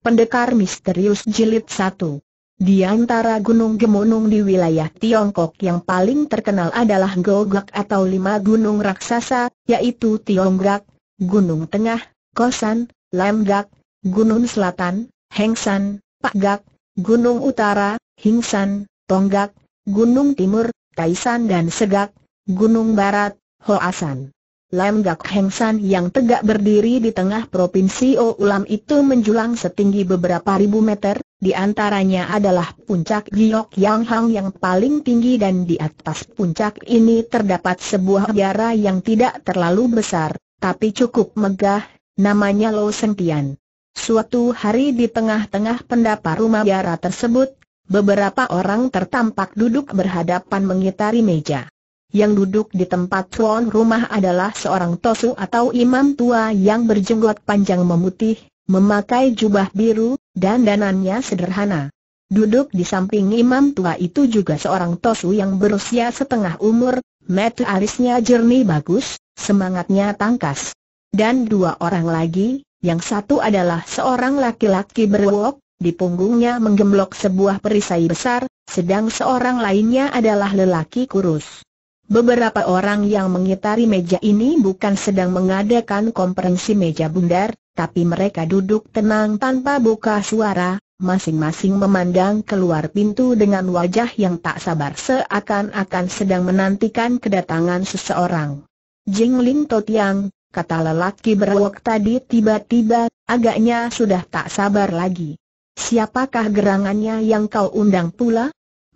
Pendekar Misterius Jilid 1 Di antara gunung gemunung di wilayah Tiongkok yang paling terkenal adalah Gogak atau lima gunung raksasa, yaitu Tionggak, Gunung Tengah, Kosan, Lamgak, Gunung Selatan, Hengsan, Pakgak, Gunung Utara, Hingsan, Tonggak, Gunung Timur, Taisan dan Segak, Gunung Barat, Hoasan. Lam Gak Heng San yang tegak berdiri di tengah provinsi Oulam itu menjulang setinggi beberapa ribu meter, di antaranya adalah puncak Giok Yang Hang yang paling tinggi dan di atas puncak ini terdapat sebuah biara yang tidak terlalu besar, tapi cukup megah, namanya Lo Sentian. Suatu hari di tengah-tengah pendapa rumah biara tersebut, beberapa orang tertampak duduk berhadapan mengitari meja yang duduk di tempat tuan rumah adalah seorang tosu atau imam tua yang berjenggot panjang memutih, memakai jubah biru, dan danannya sederhana. Duduk di samping imam tua itu juga seorang tosu yang berusia setengah umur, mata alisnya jernih bagus, semangatnya tangkas. Dan dua orang lagi, yang satu adalah seorang laki-laki berwok, di punggungnya menggemblok sebuah perisai besar, sedang seorang lainnya adalah lelaki kurus. Beberapa orang yang mengitari meja ini bukan sedang mengadakan konferensi meja bundar, tapi mereka duduk tenang tanpa buka suara, masing-masing memandang keluar pintu dengan wajah yang tak sabar seakan-akan sedang menantikan kedatangan seseorang. Jing Ling Totiang, kata lelaki berwok tadi tiba-tiba, agaknya sudah tak sabar lagi. Siapakah gerangannya yang kau undang pula?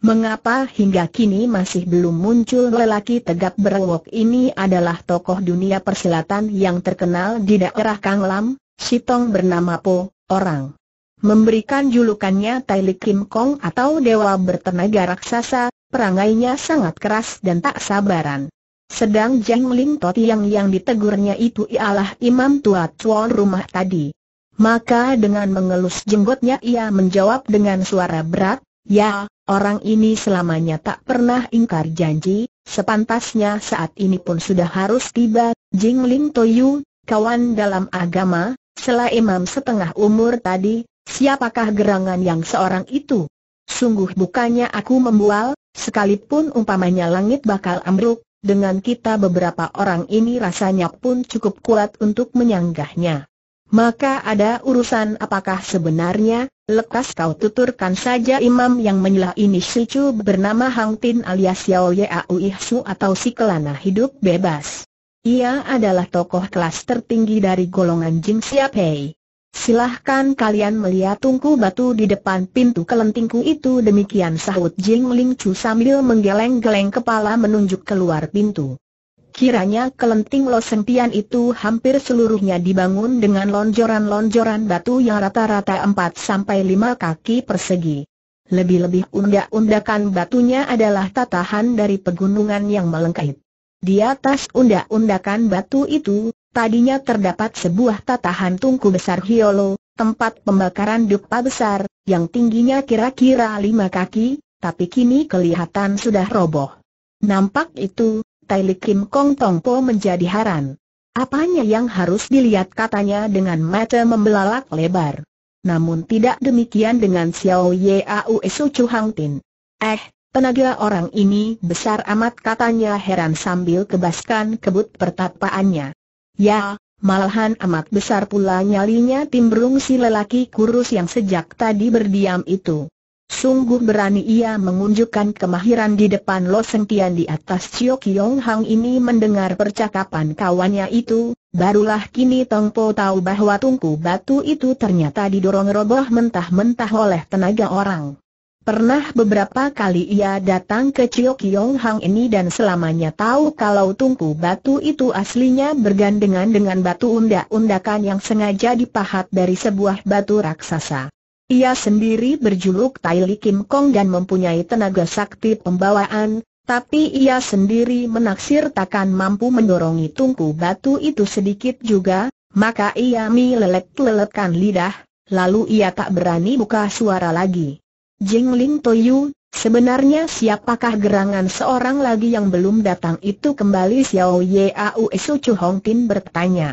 Mengapa hingga kini masih belum muncul lelaki tegap berwok ini adalah tokoh dunia persilatan yang terkenal di daerah Kanglam, Sitong bernama Po, orang. Memberikan julukannya Li Kim Kong atau Dewa Bertenaga Raksasa, perangainya sangat keras dan tak sabaran. Sedang Jiang Ling Toti yang ditegurnya itu ialah imam tua Chuan rumah tadi. Maka dengan mengelus jenggotnya ia menjawab dengan suara berat, Ya, Orang ini selamanya tak pernah ingkar janji, sepantasnya saat ini pun sudah harus tiba, Jing Ling Toyu, kawan dalam agama, selain imam setengah umur tadi, siapakah gerangan yang seorang itu? Sungguh bukannya aku membual, sekalipun umpamanya langit bakal ambruk, dengan kita beberapa orang ini rasanya pun cukup kuat untuk menyanggahnya. Maka ada urusan apakah sebenarnya, Lekas kau tuturkan saja imam yang menyelah ini Sicu bernama Hang Tin alias Yao Yau Ihsu atau si kelana hidup bebas. Ia adalah tokoh kelas tertinggi dari golongan Jing Siapei. Silahkan kalian melihat tungku batu di depan pintu kelentingku itu demikian sahut Jing Ling Chu sambil menggeleng-geleng kepala menunjuk keluar pintu. Kiranya kelenting losempian itu hampir seluruhnya dibangun dengan lonjoran-lonjoran batu yang rata-rata 4 sampai 5 kaki persegi. Lebih-lebih undak-undakan batunya adalah tatahan dari pegunungan yang melengkait. Di atas undak-undakan batu itu, tadinya terdapat sebuah tatahan tungku besar hiolo, tempat pembakaran dupa besar, yang tingginya kira-kira 5 kaki, tapi kini kelihatan sudah roboh. Nampak itu, Tai Li Kim Kong Tong Po menjadi haran. Apanya yang harus dilihat katanya dengan mata membelalak lebar. Namun tidak demikian dengan Xiao Ye Au Su Chu Hang Tin. Eh, tenaga orang ini besar amat katanya heran sambil kebaskan kebut pertapaannya. Ya, malahan amat besar pula nyalinya timbrung si lelaki kurus yang sejak tadi berdiam itu. Sungguh berani ia mengunjukkan kemahiran di depan Lo Sengtian di atas Chio Kiong Hang ini mendengar percakapan kawannya itu, barulah kini Tong Po tahu bahwa tungku batu itu ternyata didorong roboh mentah-mentah oleh tenaga orang. Pernah beberapa kali ia datang ke Chio Kiong Hang ini dan selamanya tahu kalau tungku batu itu aslinya bergandengan dengan batu undak-undakan yang sengaja dipahat dari sebuah batu raksasa. Ia sendiri berjuluk Tai Li Kim Kong dan mempunyai tenaga sakti pembawaan, tapi ia sendiri menaksir takkan mampu mendorongi tungku batu itu sedikit juga, maka ia melelet-leletkan lidah, lalu ia tak berani buka suara lagi. Jing Ling Toyu, sebenarnya siapakah gerangan seorang lagi yang belum datang itu kembali Xiao Yau Chu Hong Tin bertanya.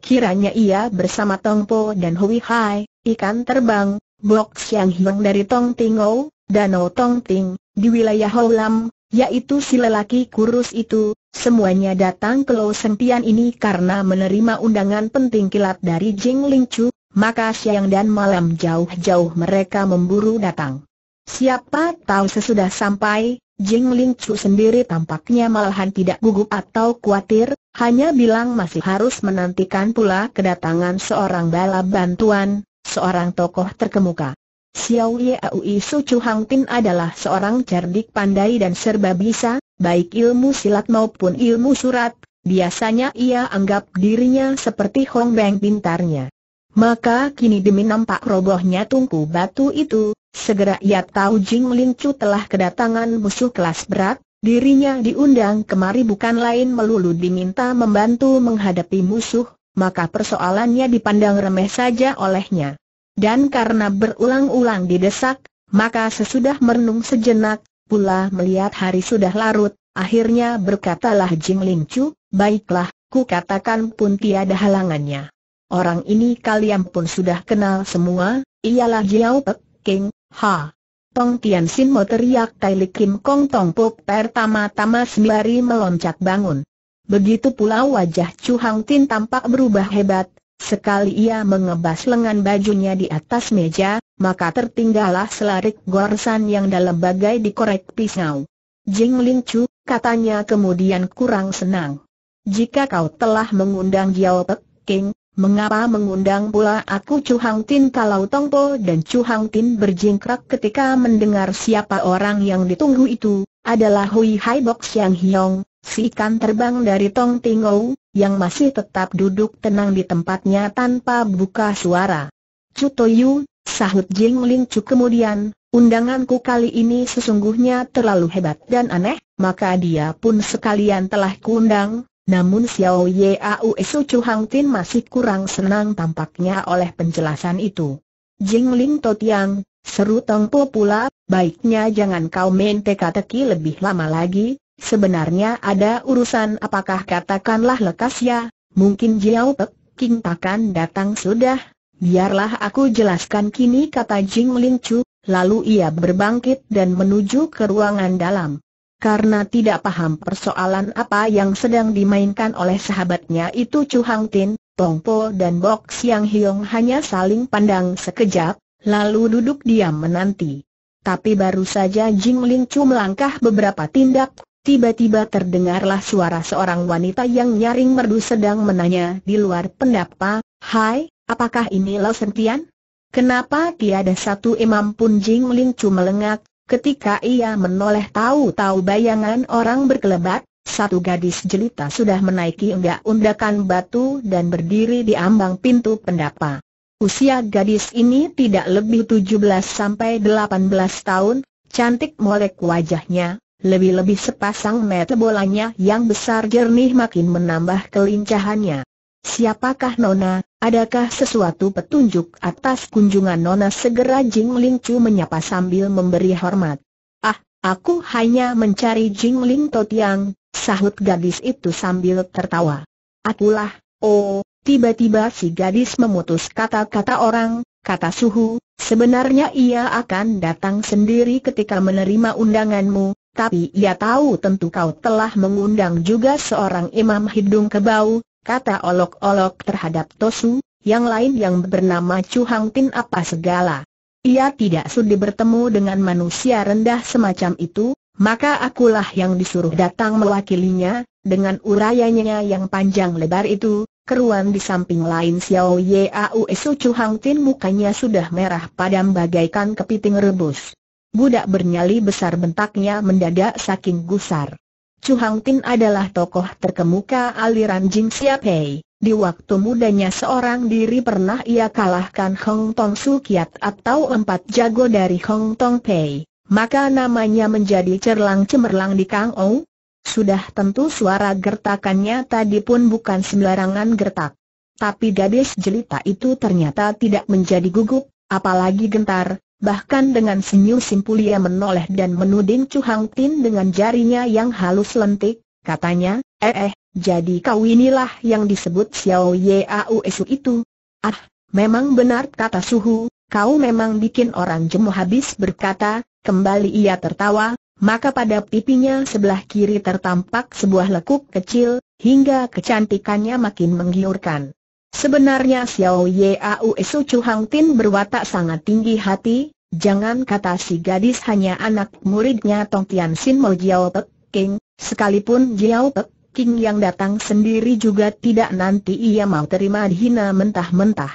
Kiranya ia bersama Tong Po dan Hui Hai, ikan terbang, box yang hilang dari Tong Ting Ou, Danau Tong Ting, di wilayah Houlam, yaitu si lelaki kurus itu, semuanya datang ke Lo Sentian ini karena menerima undangan penting kilat dari Jing Ling Chu, maka siang dan malam jauh-jauh mereka memburu datang. Siapa tahu sesudah sampai, Jing Ling Chu sendiri tampaknya malahan tidak gugup atau khawatir, hanya bilang masih harus menantikan pula kedatangan seorang bala bantuan, seorang tokoh terkemuka. Xiao Yaui Su Chu Hang Tin adalah seorang cerdik pandai dan serba bisa, baik ilmu silat maupun ilmu surat, biasanya ia anggap dirinya seperti Hong Beng pintarnya. Maka kini demi nampak robohnya tungku batu itu, segera ia tahu Jing Lin Chu telah kedatangan musuh kelas berat, dirinya diundang kemari bukan lain melulu diminta membantu menghadapi musuh, maka persoalannya dipandang remeh saja olehnya dan karena berulang-ulang didesak, maka sesudah merenung sejenak, pula melihat hari sudah larut, akhirnya berkatalah Jing Ling Chu, baiklah, ku katakan pun tiada halangannya. Orang ini kalian pun sudah kenal semua, ialah Jiao Pek King, ha. Tong Tian Sin mau teriak Tai Li Kim Kong Tong Pok pertama-tama sembari meloncat bangun. Begitu pula wajah Chu Hang Tin tampak berubah hebat, Sekali ia mengebas lengan bajunya di atas meja, maka tertinggallah selarik gorsan yang dalam bagai dikorek pisau. Jing Ling Chu, katanya kemudian kurang senang. Jika kau telah mengundang Giao Pek King, mengapa mengundang pula aku Chu Hang Tin kalau Tong Tongpo dan Chu Hang Tin berjingkrak ketika mendengar siapa orang yang ditunggu itu, adalah Hui Hai Bok Siang Hiong, si ikan terbang dari Tong Tingou, yang masih tetap duduk tenang di tempatnya tanpa buka suara. Cutoyu, sahut Jing Ling Cu kemudian, undanganku kali ini sesungguhnya terlalu hebat dan aneh, maka dia pun sekalian telah kuundang, namun Xiao Yau Su Chu Hang Tin masih kurang senang tampaknya oleh penjelasan itu. Jing Ling Totiang, seru Tong Po pula, baiknya jangan kau main teka-teki lebih lama lagi, Sebenarnya ada urusan apakah katakanlah lekas ya, mungkin Jiao Pek, King Takan datang sudah, biarlah aku jelaskan kini kata Jing Ling Chu, lalu ia berbangkit dan menuju ke ruangan dalam. Karena tidak paham persoalan apa yang sedang dimainkan oleh sahabatnya itu Chu Hang Tin, Tong Po dan Bok Siang Hiong hanya saling pandang sekejap, lalu duduk diam menanti. Tapi baru saja Jing Ling Chu melangkah beberapa tindak Tiba-tiba terdengarlah suara seorang wanita yang nyaring merdu sedang menanya di luar pendapa, Hai, apakah ini Lo Sentian? Kenapa tiada satu imam pun Jing Lingcu melengak, ketika ia menoleh tahu-tahu bayangan orang berkelebat, satu gadis jelita sudah menaiki undak-undakan batu dan berdiri di ambang pintu pendapa. Usia gadis ini tidak lebih 17 sampai 18 tahun, cantik molek wajahnya, lebih-lebih sepasang mata bolanya yang besar jernih makin menambah kelincahannya. Siapakah Nona, adakah sesuatu petunjuk atas kunjungan Nona segera Jing Ling menyapa sambil memberi hormat. Ah, aku hanya mencari Jing Ling Totiang, sahut gadis itu sambil tertawa. Akulah, oh, tiba-tiba si gadis memutus kata-kata orang, kata suhu, sebenarnya ia akan datang sendiri ketika menerima undanganmu, tapi ia tahu tentu kau telah mengundang juga seorang imam hidung kebau, kata olok-olok terhadap Tosu, yang lain yang bernama Chu Hang Tin apa segala. Ia tidak sudi bertemu dengan manusia rendah semacam itu, maka akulah yang disuruh datang mewakilinya, dengan urayanya yang panjang lebar itu, keruan di samping lain Xiao Yau Su Chu Hang Tin mukanya sudah merah padam bagaikan kepiting rebus. Budak bernyali besar bentaknya mendadak saking gusar. Chu Hang Tin adalah tokoh terkemuka aliran Jing Pei. Di waktu mudanya seorang diri pernah ia kalahkan Hong Tong Su Kiat atau empat jago dari Hong Tong Pei, maka namanya menjadi cerlang-cemerlang di Kang Ou. Sudah tentu suara gertakannya tadi pun bukan sembarangan gertak. Tapi gadis jelita itu ternyata tidak menjadi gugup, apalagi gentar, Bahkan dengan senyum simpul ia menoleh dan menuding Chu Hang Tin dengan jarinya yang halus lentik, katanya, eh eh, jadi kau inilah yang disebut Xiao Ye Yau Esu itu. Ah, memang benar kata Suhu, kau memang bikin orang jemu habis berkata, kembali ia tertawa, maka pada pipinya sebelah kiri tertampak sebuah lekuk kecil, hingga kecantikannya makin menggiurkan. Sebenarnya Xiao Yao Su Chu Hang Tin berwatak sangat tinggi hati, jangan kata si gadis hanya anak muridnya Tong Tian Sin Mo Jiao Pek King, sekalipun Jiao Pek King yang datang sendiri juga tidak nanti ia mau terima hina mentah-mentah.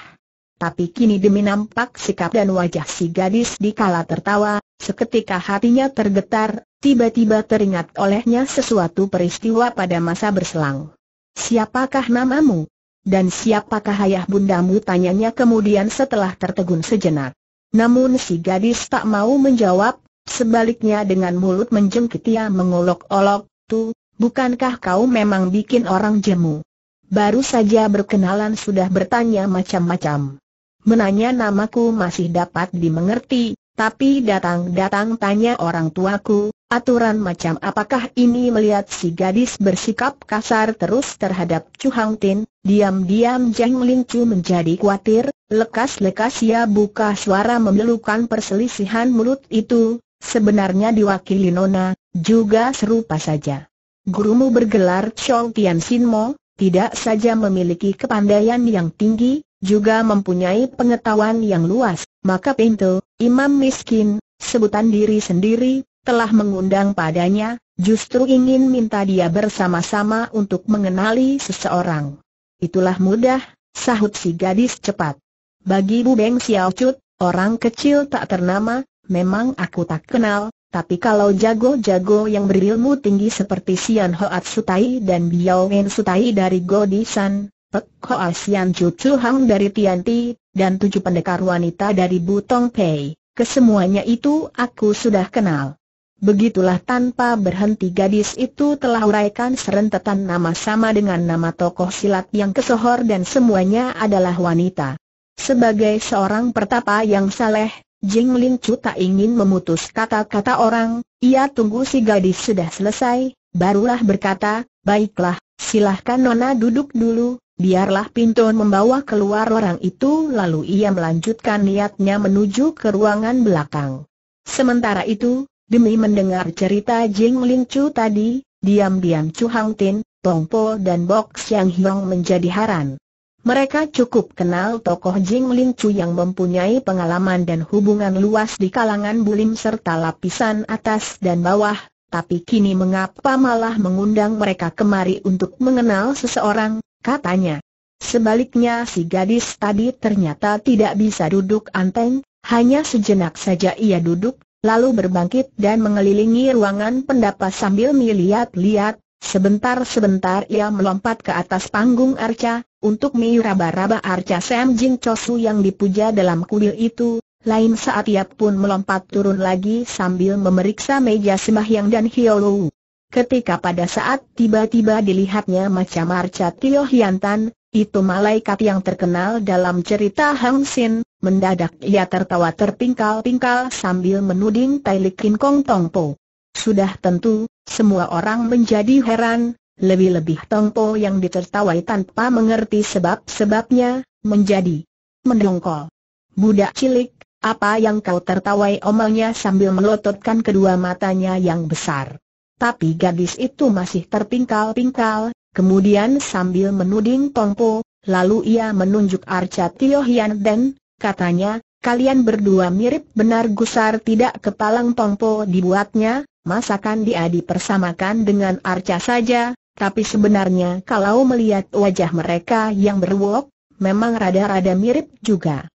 Tapi kini demi nampak sikap dan wajah si gadis di kala tertawa, seketika hatinya tergetar, tiba-tiba teringat olehnya sesuatu peristiwa pada masa berselang. Siapakah namamu? Dan siapakah ayah bundamu tanyanya kemudian setelah tertegun sejenak. Namun si gadis tak mau menjawab, sebaliknya dengan mulut menjengkit ia mengolok-olok, tu, bukankah kau memang bikin orang jemu? Baru saja berkenalan sudah bertanya macam-macam. Menanya namaku masih dapat dimengerti, tapi datang-datang tanya orang tuaku, aturan macam apakah ini melihat si gadis bersikap kasar terus terhadap Chu Hang Tin, diam-diam Jiang Ling Chu menjadi khawatir, lekas-lekas ia buka suara memerlukan perselisihan mulut itu, sebenarnya diwakili Nona, juga serupa saja. Gurumu bergelar Chong Tian Sin Mo, tidak saja memiliki kepandaian yang tinggi, juga mempunyai pengetahuan yang luas, maka pintu, imam miskin, sebutan diri sendiri, telah mengundang padanya, justru ingin minta dia bersama-sama untuk mengenali seseorang. Itulah mudah, sahut si gadis cepat. Bagi Bu Beng Xiao Chut, orang kecil tak ternama, memang aku tak kenal, tapi kalau jago-jago yang berilmu tinggi seperti Sian Hoat Sutai dan Biao Wen Sutai dari Godisan, Pek cucu Sian Chu Hang dari Tianti, dan tujuh pendekar wanita dari Butong Pei, kesemuanya itu aku sudah kenal. Begitulah tanpa berhenti gadis itu telah uraikan serentetan nama sama dengan nama tokoh silat yang kesohor dan semuanya adalah wanita. Sebagai seorang pertapa yang saleh, Jing Ling Chu tak ingin memutus kata-kata orang, ia tunggu si gadis sudah selesai, barulah berkata, baiklah, silahkan Nona duduk dulu, Biarlah Pinton membawa keluar orang itu lalu ia melanjutkan niatnya menuju ke ruangan belakang. Sementara itu, demi mendengar cerita Jing Ling Chu tadi, diam-diam Chu Hang Tin, Tong Po dan Bok yang Hiong menjadi haran. Mereka cukup kenal tokoh Jing Ling Chu yang mempunyai pengalaman dan hubungan luas di kalangan bulim serta lapisan atas dan bawah, tapi kini mengapa malah mengundang mereka kemari untuk mengenal seseorang katanya. Sebaliknya si gadis tadi ternyata tidak bisa duduk anteng, hanya sejenak saja ia duduk, lalu berbangkit dan mengelilingi ruangan pendapat sambil melihat-lihat, sebentar-sebentar ia melompat ke atas panggung arca, untuk miraba-raba arca Sam Jin Chosu yang dipuja dalam kuil itu, lain saat ia pun melompat turun lagi sambil memeriksa meja sembahyang dan hiolu. Ketika pada saat tiba-tiba dilihatnya macam Marca Tio Hiantan, itu malaikat yang terkenal dalam cerita Hang Sin, mendadak ia tertawa terpingkal-pingkal sambil menuding Tai Kin Kong Tong Po. Sudah tentu, semua orang menjadi heran, lebih-lebih Tong Po yang ditertawai tanpa mengerti sebab-sebabnya, menjadi mendongkol. Budak cilik, apa yang kau tertawai omelnya sambil melototkan kedua matanya yang besar. Tapi gadis itu masih terpingkal-pingkal, kemudian sambil menuding Tongpo, lalu ia menunjuk Arca Tio Hian dan katanya, kalian berdua mirip benar gusar tidak kepalang Tongpo dibuatnya, masakan dia dipersamakan dengan Arca saja, tapi sebenarnya kalau melihat wajah mereka yang berwok, memang rada-rada mirip juga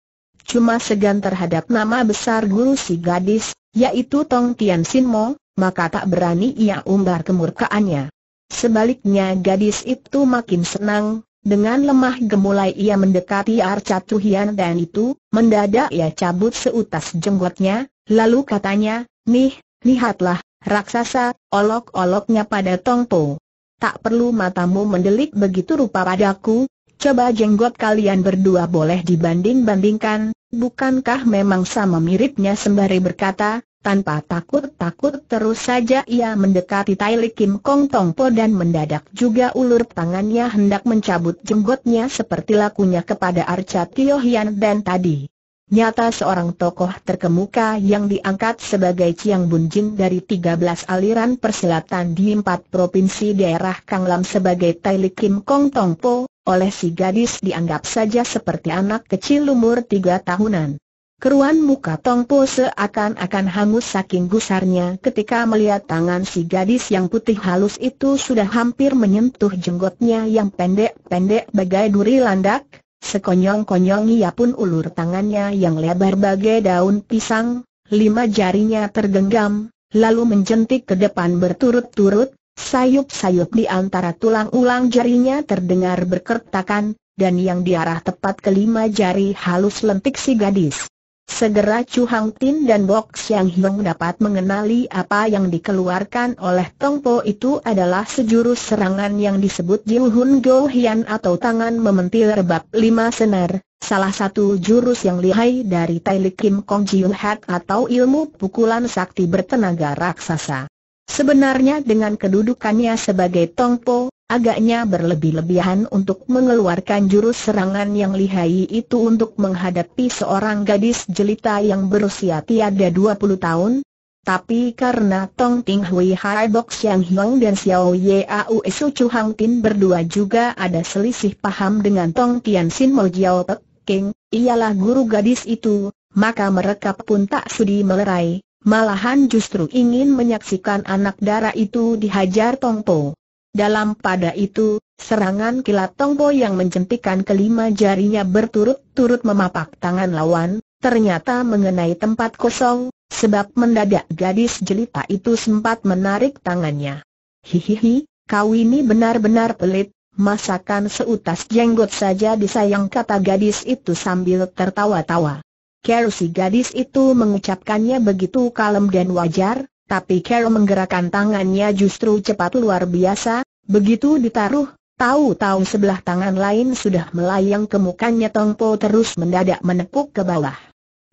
cuma segan terhadap nama besar guru si gadis, yaitu Tong Tian Sin Mo, maka tak berani ia umbar kemurkaannya. Sebaliknya gadis itu makin senang, dengan lemah gemulai ia mendekati Arca Tuhian dan itu, mendadak ia cabut seutas jenggotnya, lalu katanya, Nih, lihatlah, raksasa, olok-oloknya pada tongpo. Tak perlu matamu mendelik begitu rupa padaku, coba jenggot kalian berdua boleh dibanding-bandingkan, bukankah memang sama miripnya sembari berkata, tanpa takut-takut terus saja ia mendekati Li Kim Kong Tong Po dan mendadak juga ulur tangannya hendak mencabut jenggotnya seperti lakunya kepada Arca Tio Hian dan tadi. Nyata seorang tokoh terkemuka yang diangkat sebagai Chiang Bun Jin dari 13 aliran persilatan di 4 provinsi daerah Kang Lam sebagai Li Kim Kong Tong Po, oleh si gadis dianggap saja seperti anak kecil umur 3 tahunan. Keruan muka Tongpo seakan-akan hangus saking gusarnya ketika melihat tangan si gadis yang putih halus itu sudah hampir menyentuh jenggotnya yang pendek-pendek bagai duri landak, sekonyong-konyong ia pun ulur tangannya yang lebar bagai daun pisang, lima jarinya tergenggam, lalu menjentik ke depan berturut-turut, sayup-sayup di antara tulang ulang jarinya terdengar berkertakan, dan yang diarah tepat kelima jari halus lentik si gadis. Segera Chu Hang Tin dan Bok yang Hiong dapat mengenali apa yang dikeluarkan oleh Tong Po itu adalah sejurus serangan yang disebut Jiu Hun Go Hian atau tangan mementil rebab lima senar, salah satu jurus yang lihai dari Tai Li Kim Kong Jiu Hat atau ilmu pukulan sakti bertenaga raksasa. Sebenarnya dengan kedudukannya sebagai Tong Po, Agaknya berlebih-lebihan untuk mengeluarkan jurus serangan yang lihai itu untuk menghadapi seorang gadis jelita yang berusia tiada 20 tahun, tapi karena Tong Ting Hui Hai Bok Siang Hiong dan Xiao Ye Au Su Chu Hang Tin berdua juga ada selisih paham dengan Tong Tian Sin Mo Jiao Pek King, ialah guru gadis itu, maka mereka pun tak sudi melerai, malahan justru ingin menyaksikan anak darah itu dihajar Tong Po. Dalam pada itu, serangan kilat Tongbo yang menjentikan kelima jarinya berturut-turut memapak tangan lawan, ternyata mengenai tempat kosong, sebab mendadak gadis jelita itu sempat menarik tangannya. Hihihi, kau ini benar-benar pelit, masakan seutas jenggot saja disayang kata gadis itu sambil tertawa-tawa. Kerusi gadis itu mengucapkannya begitu kalem dan wajar, tapi Carol menggerakkan tangannya justru cepat luar biasa, begitu ditaruh, tahu-tahu sebelah tangan lain sudah melayang ke mukanya Tongpo terus mendadak menepuk ke bawah.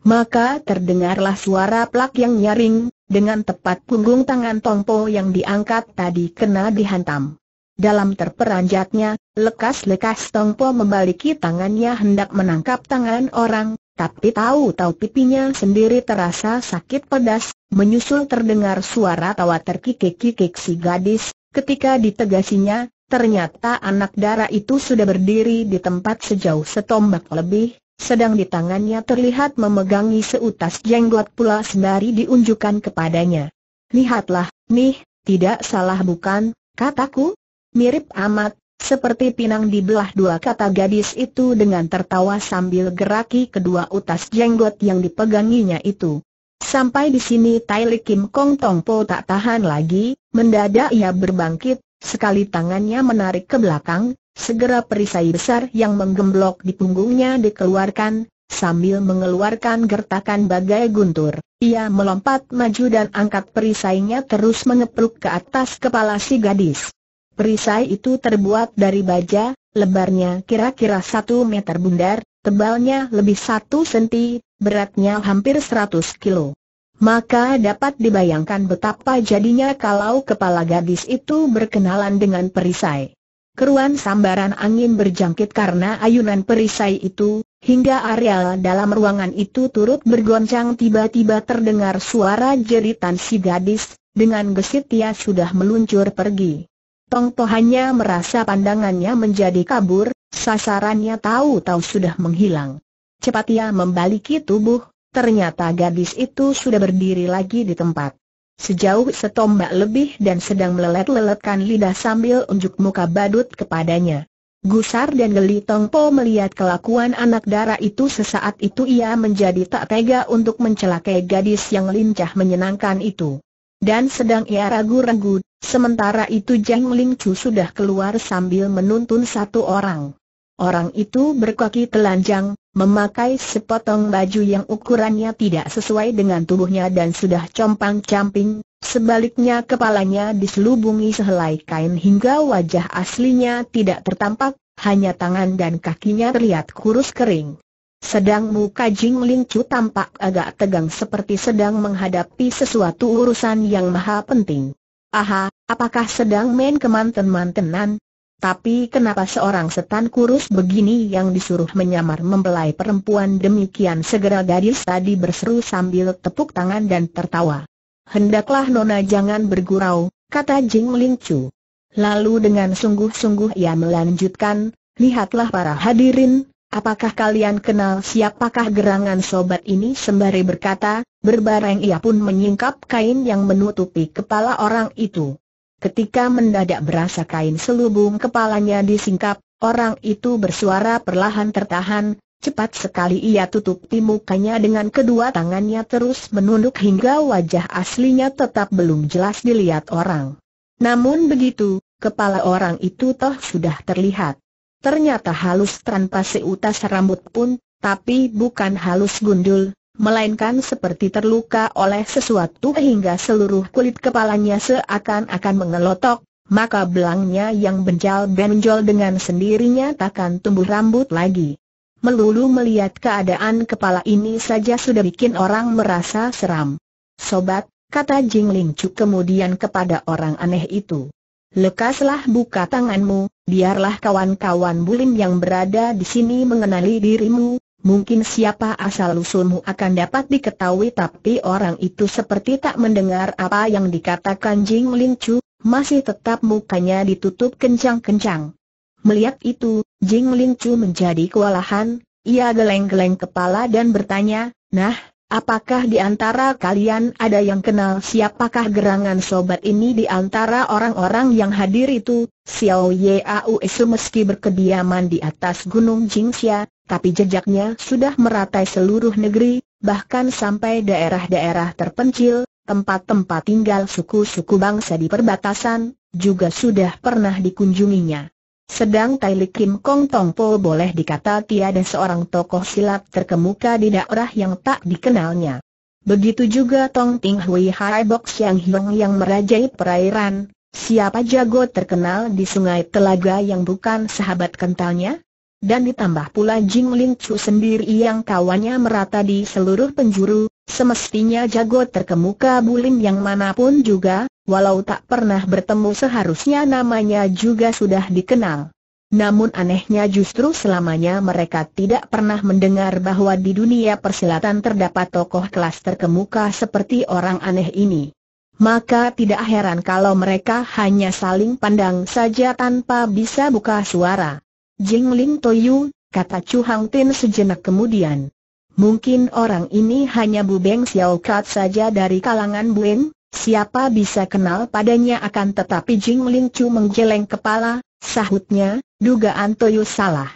Maka terdengarlah suara plak yang nyaring, dengan tepat punggung tangan Tongpo yang diangkat tadi kena dihantam. Dalam terperanjatnya, lekas-lekas Tongpo membaliki tangannya hendak menangkap tangan orang, tapi tahu-tahu pipinya sendiri terasa sakit pedas, Menyusul terdengar suara tawa terkikik-kikik si gadis, ketika ditegasinya, ternyata anak darah itu sudah berdiri di tempat sejauh setombak lebih, sedang di tangannya terlihat memegangi seutas jenggot pula sembari diunjukkan kepadanya. Lihatlah, nih, tidak salah bukan, kataku? Mirip amat, seperti pinang dibelah dua kata gadis itu dengan tertawa sambil geraki kedua utas jenggot yang dipeganginya itu. Sampai di sini Tai Li Kim Kong Tong Po tak tahan lagi, mendadak ia berbangkit, sekali tangannya menarik ke belakang, segera perisai besar yang menggemblok di punggungnya dikeluarkan, sambil mengeluarkan gertakan bagai guntur. Ia melompat maju dan angkat perisainya terus mengepruk ke atas kepala si gadis. Perisai itu terbuat dari baja, lebarnya kira-kira satu meter bundar, tebalnya lebih satu senti, beratnya hampir 100 kilo maka dapat dibayangkan betapa jadinya kalau kepala gadis itu berkenalan dengan perisai. Keruan sambaran angin berjangkit karena ayunan perisai itu, hingga areal dalam ruangan itu turut bergoncang tiba-tiba terdengar suara jeritan si gadis, dengan gesit ia sudah meluncur pergi. Tong hanya merasa pandangannya menjadi kabur, sasarannya tahu-tahu sudah menghilang. Cepat ia membaliki tubuh, ternyata gadis itu sudah berdiri lagi di tempat. Sejauh setombak lebih dan sedang melelet-leletkan lidah sambil unjuk muka badut kepadanya. Gusar dan geli Tong melihat kelakuan anak dara itu sesaat itu ia menjadi tak tega untuk mencelakai gadis yang lincah menyenangkan itu. Dan sedang ia ragu-ragu, sementara itu Jang Ling Chu sudah keluar sambil menuntun satu orang. Orang itu berkaki telanjang, memakai sepotong baju yang ukurannya tidak sesuai dengan tubuhnya dan sudah compang-camping, sebaliknya kepalanya diselubungi sehelai kain hingga wajah aslinya tidak tertampak, hanya tangan dan kakinya terlihat kurus kering. Sedang muka Jing Ling tampak agak tegang seperti sedang menghadapi sesuatu urusan yang maha penting. Aha, apakah sedang main kemanten-mantenan? Tapi kenapa seorang setan kurus begini yang disuruh menyamar membelai perempuan demikian segera gadis tadi berseru sambil tepuk tangan dan tertawa. Hendaklah Nona jangan bergurau, kata Jing Ling Lalu dengan sungguh-sungguh ia melanjutkan, lihatlah para hadirin, apakah kalian kenal siapakah gerangan sobat ini sembari berkata, berbareng ia pun menyingkap kain yang menutupi kepala orang itu. Ketika mendadak berasa kain selubung kepalanya disingkap, orang itu bersuara perlahan tertahan, cepat sekali ia tutupi mukanya dengan kedua tangannya terus menunduk hingga wajah aslinya tetap belum jelas dilihat orang. Namun begitu, kepala orang itu toh sudah terlihat. Ternyata halus tanpa seutas rambut pun, tapi bukan halus gundul, melainkan seperti terluka oleh sesuatu hingga seluruh kulit kepalanya seakan-akan mengelotok, maka belangnya yang benjol-benjol dengan sendirinya takkan tumbuh rambut lagi. Melulu melihat keadaan kepala ini saja sudah bikin orang merasa seram. Sobat, kata Jing Ling Chu kemudian kepada orang aneh itu. Lekaslah buka tanganmu, biarlah kawan-kawan bulim yang berada di sini mengenali dirimu, Mungkin siapa asal-usulmu akan dapat diketahui tapi orang itu seperti tak mendengar apa yang dikatakan Jing Ling Chu, masih tetap mukanya ditutup kencang-kencang. Melihat itu, Jing Ling Chu menjadi kewalahan, ia geleng-geleng kepala dan bertanya, Nah, apakah di antara kalian ada yang kenal siapakah gerangan sobat ini di antara orang-orang yang hadir itu? Xiao Ye Esu meski berkediaman di atas gunung Jingxia, tapi jejaknya sudah meratai seluruh negeri, bahkan sampai daerah-daerah terpencil, tempat-tempat tinggal suku-suku bangsa di perbatasan, juga sudah pernah dikunjunginya. Sedang Li Kim Kong Tong Po boleh dikata tiada seorang tokoh silat terkemuka di daerah yang tak dikenalnya. Begitu juga Tong Ting Hui Hai Bok Siang Hiong yang merajai perairan, siapa jago terkenal di sungai telaga yang bukan sahabat kentalnya? dan ditambah pula Jing Lin Chu sendiri yang kawannya merata di seluruh penjuru, semestinya jago terkemuka Bulim yang manapun juga, walau tak pernah bertemu seharusnya namanya juga sudah dikenal. Namun anehnya justru selamanya mereka tidak pernah mendengar bahwa di dunia persilatan terdapat tokoh kelas terkemuka seperti orang aneh ini. Maka tidak heran kalau mereka hanya saling pandang saja tanpa bisa buka suara. Jingling Toyu, kata Chu Hang Tin sejenak kemudian. Mungkin orang ini hanya Bu Beng Xiao Kat saja dari kalangan Buen, siapa bisa kenal padanya akan tetapi Jingling Chu menggeleng kepala, sahutnya, dugaan Toyu salah.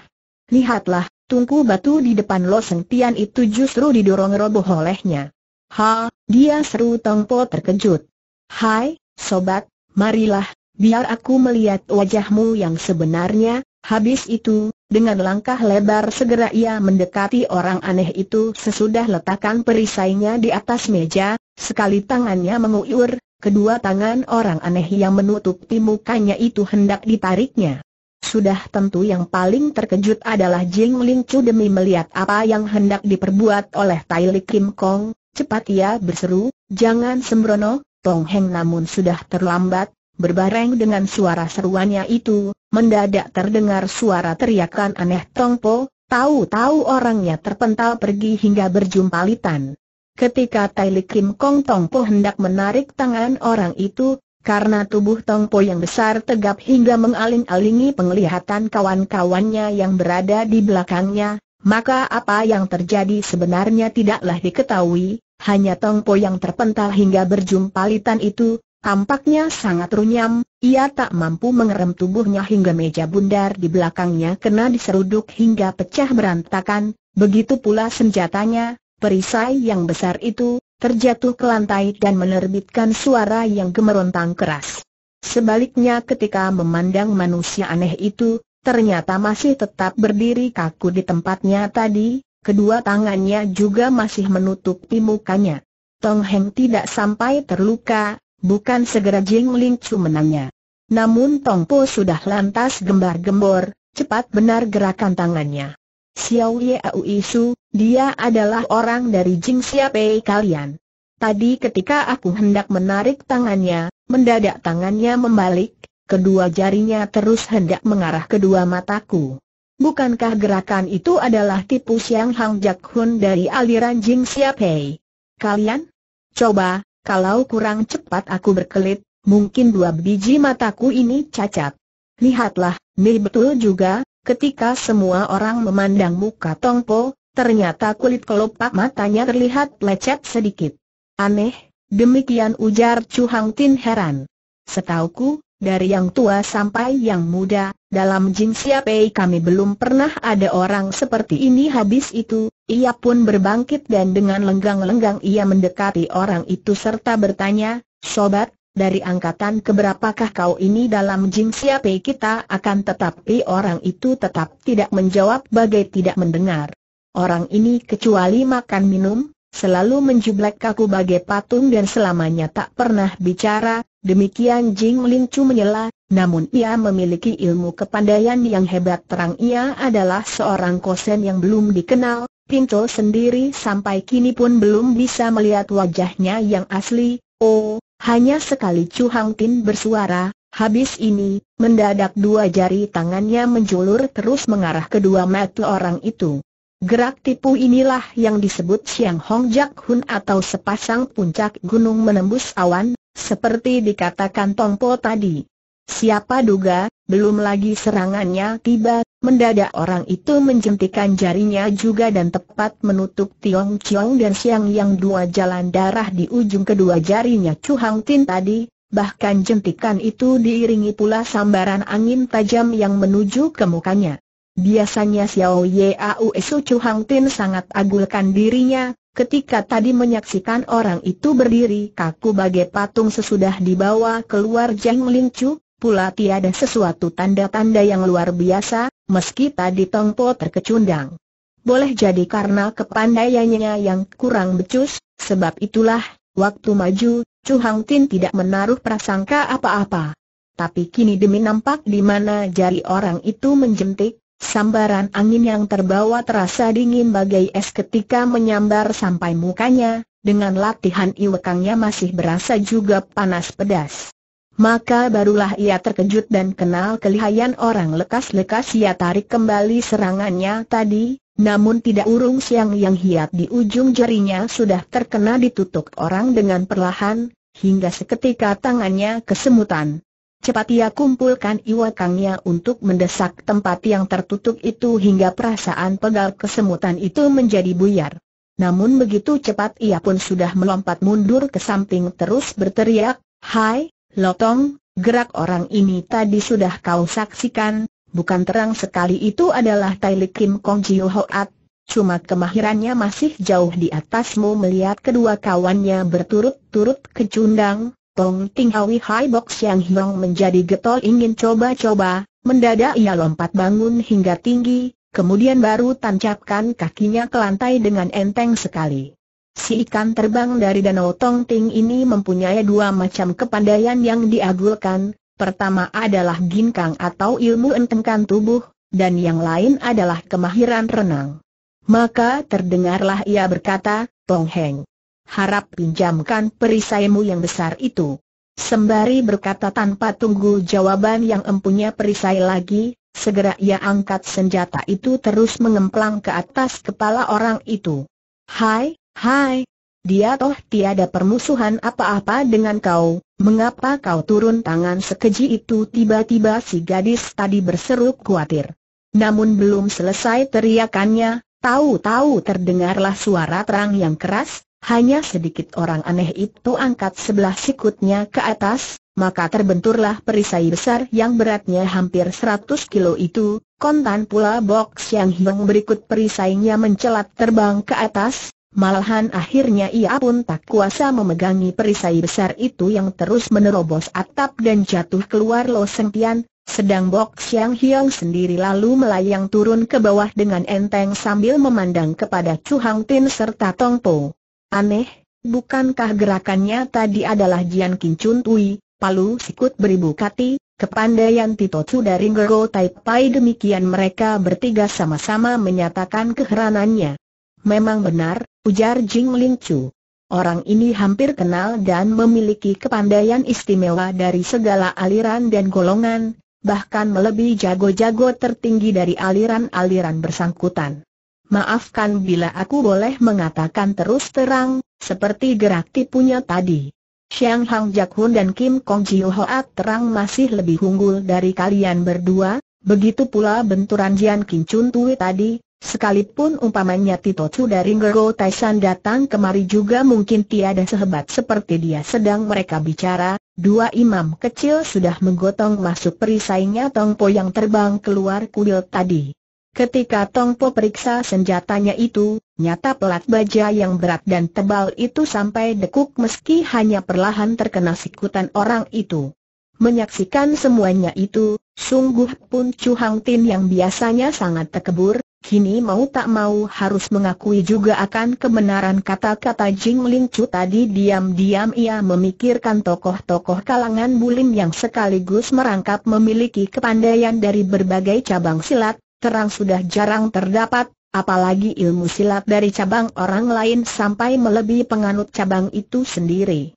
Lihatlah, tungku batu di depan Lo Seng Tian itu justru didorong roboh olehnya. Ha, dia seru Po terkejut. Hai, sobat, marilah, biar aku melihat wajahmu yang sebenarnya, Habis itu, dengan langkah lebar segera ia mendekati orang aneh itu sesudah letakkan perisainya di atas meja, sekali tangannya menguyur, kedua tangan orang aneh yang menutupi mukanya itu hendak ditariknya. Sudah tentu yang paling terkejut adalah Jing Ling Chu demi melihat apa yang hendak diperbuat oleh Tai Li Kim Kong, cepat ia berseru, jangan sembrono, Tong Heng namun sudah terlambat, Berbareng dengan suara seruannya itu, mendadak terdengar suara teriakan aneh Tongpo, tahu-tahu orangnya terpental pergi hingga berjumpalitan. Ketika Li Kim Kong Tongpo hendak menarik tangan orang itu, karena tubuh Tongpo yang besar tegap hingga mengaling-alingi penglihatan kawan-kawannya yang berada di belakangnya, maka apa yang terjadi sebenarnya tidaklah diketahui, hanya Tongpo yang terpental hingga berjumpalitan itu, Tampaknya sangat runyam, ia tak mampu mengerem tubuhnya hingga meja bundar di belakangnya kena diseruduk hingga pecah berantakan, begitu pula senjatanya, perisai yang besar itu, terjatuh ke lantai dan menerbitkan suara yang gemerontang keras. Sebaliknya ketika memandang manusia aneh itu, ternyata masih tetap berdiri kaku di tempatnya tadi, kedua tangannya juga masih menutupi mukanya. Tong Heng tidak sampai terluka, Bukan segera Jing Ling Chu menangnya. Namun Tong Po sudah lantas gembar-gembor, cepat benar gerakan tangannya. Xiao Ye Aui Su, dia adalah orang dari Jing Xiapei kalian. Tadi ketika aku hendak menarik tangannya, mendadak tangannya membalik, kedua jarinya terus hendak mengarah kedua mataku. Bukankah gerakan itu adalah tipu Siang Hang Jack Hun dari aliran Jing Xiapei? Kalian? Coba, kalau kurang cepat aku berkelit, mungkin dua biji mataku ini cacat. Lihatlah, nih betul juga, ketika semua orang memandang muka Tongpo, ternyata kulit kelopak matanya terlihat lecet sedikit. Aneh, demikian ujar Chu Hang Tin heran. Setauku, dari yang tua sampai yang muda, dalam Jin Siapei kami belum pernah ada orang seperti ini habis itu, ia pun berbangkit dan dengan lenggang-lenggang ia mendekati orang itu serta bertanya, Sobat, dari angkatan keberapakah kau ini dalam Jin Siapei kita akan tetapi orang itu tetap tidak menjawab bagai tidak mendengar. Orang ini kecuali makan minum, selalu menjublek kaku bagai patung dan selamanya tak pernah bicara, Demikian Jing Lin menyela, namun ia memiliki ilmu kepandaian yang hebat terang ia adalah seorang kosen yang belum dikenal, Pinto sendiri sampai kini pun belum bisa melihat wajahnya yang asli, oh, hanya sekali Chu Hang Tin bersuara, Habis ini, mendadak dua jari tangannya menjulur terus mengarah kedua mata orang itu. Gerak tipu inilah yang disebut Siang Hong Jak Hun atau sepasang puncak gunung menembus awan, seperti dikatakan Tompo tadi. Siapa duga, belum lagi serangannya tiba, mendadak orang itu menjentikan jarinya juga dan tepat menutup Tiong Chiong dan Siang Yang dua jalan darah di ujung kedua jarinya Chu Hang Tin tadi, bahkan jentikan itu diiringi pula sambaran angin tajam yang menuju ke mukanya. Biasanya Xiao U Su Chu Hang Tin sangat agulkan dirinya, Ketika tadi menyaksikan orang itu berdiri kaku bagai patung sesudah dibawa keluar Jeng melincu, pula tiada sesuatu tanda-tanda yang luar biasa, meski tadi Tongpo terkecundang. Boleh jadi karena kepandaiannya yang kurang becus, sebab itulah, waktu maju, Chu Hang Tin tidak menaruh prasangka apa-apa. Tapi kini demi nampak di mana jari orang itu menjentik, Sambaran angin yang terbawa terasa dingin bagai es ketika menyambar sampai mukanya, dengan latihan iwekangnya masih berasa juga panas pedas. Maka barulah ia terkejut dan kenal kelihayan orang lekas-lekas ia tarik kembali serangannya tadi, namun tidak urung siang yang hiat di ujung jarinya sudah terkena ditutup orang dengan perlahan, hingga seketika tangannya kesemutan. Cepat ia kumpulkan iwakangnya untuk mendesak tempat yang tertutup itu hingga perasaan pegal kesemutan itu menjadi buyar. Namun begitu cepat ia pun sudah melompat mundur ke samping terus berteriak, Hai, Lotong, gerak orang ini tadi sudah kau saksikan, bukan terang sekali itu adalah Li Kim Kong Jiu Hoat. Cuma kemahirannya masih jauh di atasmu melihat kedua kawannya berturut-turut kecundang, Tong Ting Awi Hai Box Yang Hiong menjadi getol ingin coba-coba, mendadak ia lompat bangun hingga tinggi, kemudian baru tancapkan kakinya ke lantai dengan enteng sekali. Si ikan terbang dari Danau Tong Ting ini mempunyai dua macam kepandaian yang diagulkan, pertama adalah ginkang atau ilmu entengkan tubuh, dan yang lain adalah kemahiran renang. Maka terdengarlah ia berkata, Tong Heng harap pinjamkan perisaimu yang besar itu. Sembari berkata tanpa tunggu jawaban yang empunya perisai lagi, segera ia angkat senjata itu terus mengemplang ke atas kepala orang itu. Hai, hai, dia toh tiada permusuhan apa-apa dengan kau, mengapa kau turun tangan sekeji itu tiba-tiba si gadis tadi berseru khawatir. Namun belum selesai teriakannya, tahu-tahu terdengarlah suara terang yang keras, hanya sedikit orang aneh itu angkat sebelah sikutnya ke atas, maka terbenturlah perisai besar yang beratnya hampir 100 kilo itu, kontan pula box yang hilang berikut perisainya mencelat terbang ke atas, malahan akhirnya ia pun tak kuasa memegangi perisai besar itu yang terus menerobos atap dan jatuh keluar sentian. sedang box yang hilang sendiri lalu melayang turun ke bawah dengan enteng sambil memandang kepada Chu Hang Tin serta Tong Po. Aneh, bukankah gerakannya tadi adalah Jian Kincun Tui, Palu Sikut Beribu Kati, kepandaian Titotsu dari Gergo Taipai demikian mereka bertiga sama-sama menyatakan keheranannya. Memang benar, ujar Jing Ling Chu. Orang ini hampir kenal dan memiliki kepandaian istimewa dari segala aliran dan golongan, bahkan melebihi jago-jago tertinggi dari aliran-aliran bersangkutan. Maafkan bila aku boleh mengatakan terus terang, seperti gerak tipunya tadi. Xiang Hang Jak Hun dan Kim Kong Jiu Hoat terang masih lebih unggul dari kalian berdua, begitu pula benturan Jian Kim Chun Tui tadi, Sekalipun umpamanya Chu dari Ngero Taishan datang kemari juga mungkin tiada sehebat seperti dia sedang mereka bicara, dua imam kecil sudah menggotong masuk perisainya Tong Po yang terbang keluar kuil tadi. Ketika Tongpo periksa senjatanya itu, nyata pelat baja yang berat dan tebal itu sampai dekuk meski hanya perlahan terkena sikutan orang itu. Menyaksikan semuanya itu, sungguh pun Chu Hang Tin yang biasanya sangat tekebur, kini mau tak mau harus mengakui juga akan kebenaran kata-kata Jing Ling Chu tadi diam-diam ia memikirkan tokoh-tokoh kalangan bulim yang sekaligus merangkap memiliki kepandaian dari berbagai cabang silat, terang sudah jarang terdapat, apalagi ilmu silat dari cabang orang lain sampai melebihi penganut cabang itu sendiri.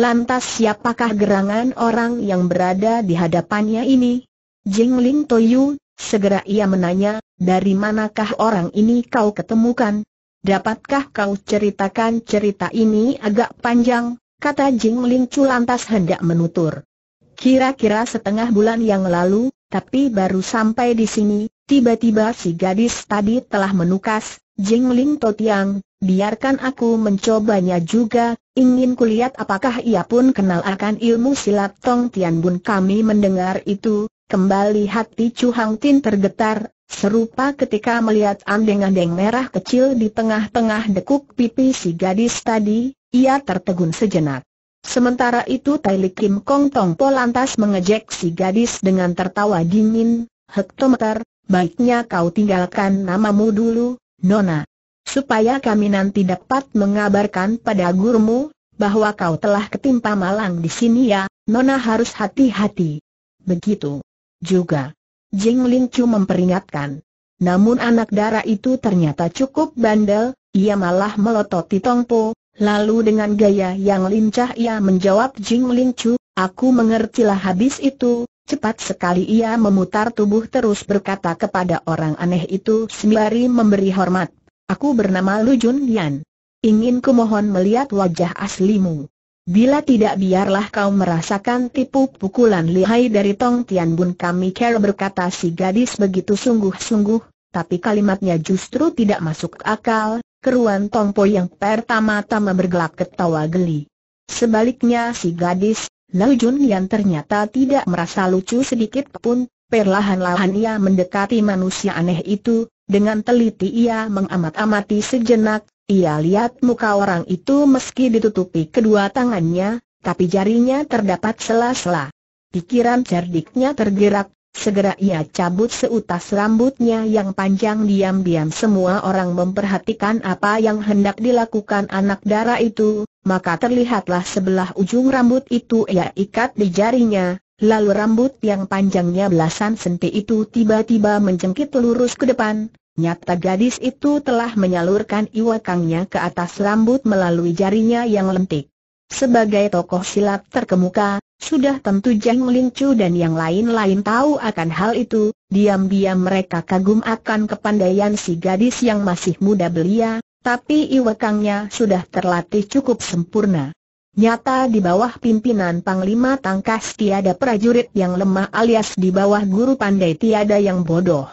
Lantas siapakah gerangan orang yang berada di hadapannya ini? Jing Ling Toyu, segera ia menanya, dari manakah orang ini kau ketemukan? Dapatkah kau ceritakan cerita ini agak panjang? Kata Jing Ling Chu lantas hendak menutur. Kira-kira setengah bulan yang lalu, tapi baru sampai di sini, Tiba-tiba si gadis tadi telah menukas, Jing Ling Totiang, biarkan aku mencobanya juga, ingin kulihat apakah ia pun kenal akan ilmu silat Tong Tian Bun kami mendengar itu, kembali hati Chu Hang Tin tergetar, serupa ketika melihat andeng-andeng merah kecil di tengah-tengah dekuk pipi si gadis tadi, ia tertegun sejenak. Sementara itu Tai Li Kim Kong Tong Po lantas mengejek si gadis dengan tertawa dingin, hektometer, Baiknya kau tinggalkan namamu dulu, Nona. Supaya kami nanti dapat mengabarkan pada gurumu, bahwa kau telah ketimpa malang di sini ya, Nona harus hati-hati. Begitu. Juga. Jing Ling Chu memperingatkan. Namun anak dara itu ternyata cukup bandel, ia malah melototi Po, lalu dengan gaya yang lincah ia menjawab Jing Ling Chu, aku mengertilah habis itu, Cepat sekali ia memutar tubuh terus berkata kepada orang aneh itu sembari memberi hormat. Aku bernama Lu Jun Yan. Ingin ku mohon melihat wajah aslimu. Bila tidak biarlah kau merasakan tipu pukulan lihai dari Tong Tian Bun kami care berkata si gadis begitu sungguh-sungguh, tapi kalimatnya justru tidak masuk akal, keruan Tong Po yang pertama-tama bergelak ketawa geli. Sebaliknya si gadis, Lau Jun ternyata tidak merasa lucu sedikit pun, perlahan-lahan ia mendekati manusia aneh itu, dengan teliti ia mengamat-amati sejenak, ia lihat muka orang itu meski ditutupi kedua tangannya, tapi jarinya terdapat sela-sela. Pikiran cerdiknya tergerak, segera ia cabut seutas rambutnya yang panjang diam-diam semua orang memperhatikan apa yang hendak dilakukan anak darah itu, maka terlihatlah sebelah ujung rambut itu ia ikat di jarinya, lalu rambut yang panjangnya belasan senti itu tiba-tiba menjengkit lurus ke depan. Nyata gadis itu telah menyalurkan iwakangnya ke atas rambut melalui jarinya yang lentik. Sebagai tokoh silat terkemuka, sudah tentu Jeng Lingcu dan yang lain-lain tahu akan hal itu, diam-diam mereka kagum akan kepandaian si gadis yang masih muda belia, tapi iwakangnya sudah terlatih cukup sempurna. Nyata di bawah pimpinan Panglima Tangkas tiada prajurit yang lemah alias di bawah guru pandai tiada yang bodoh.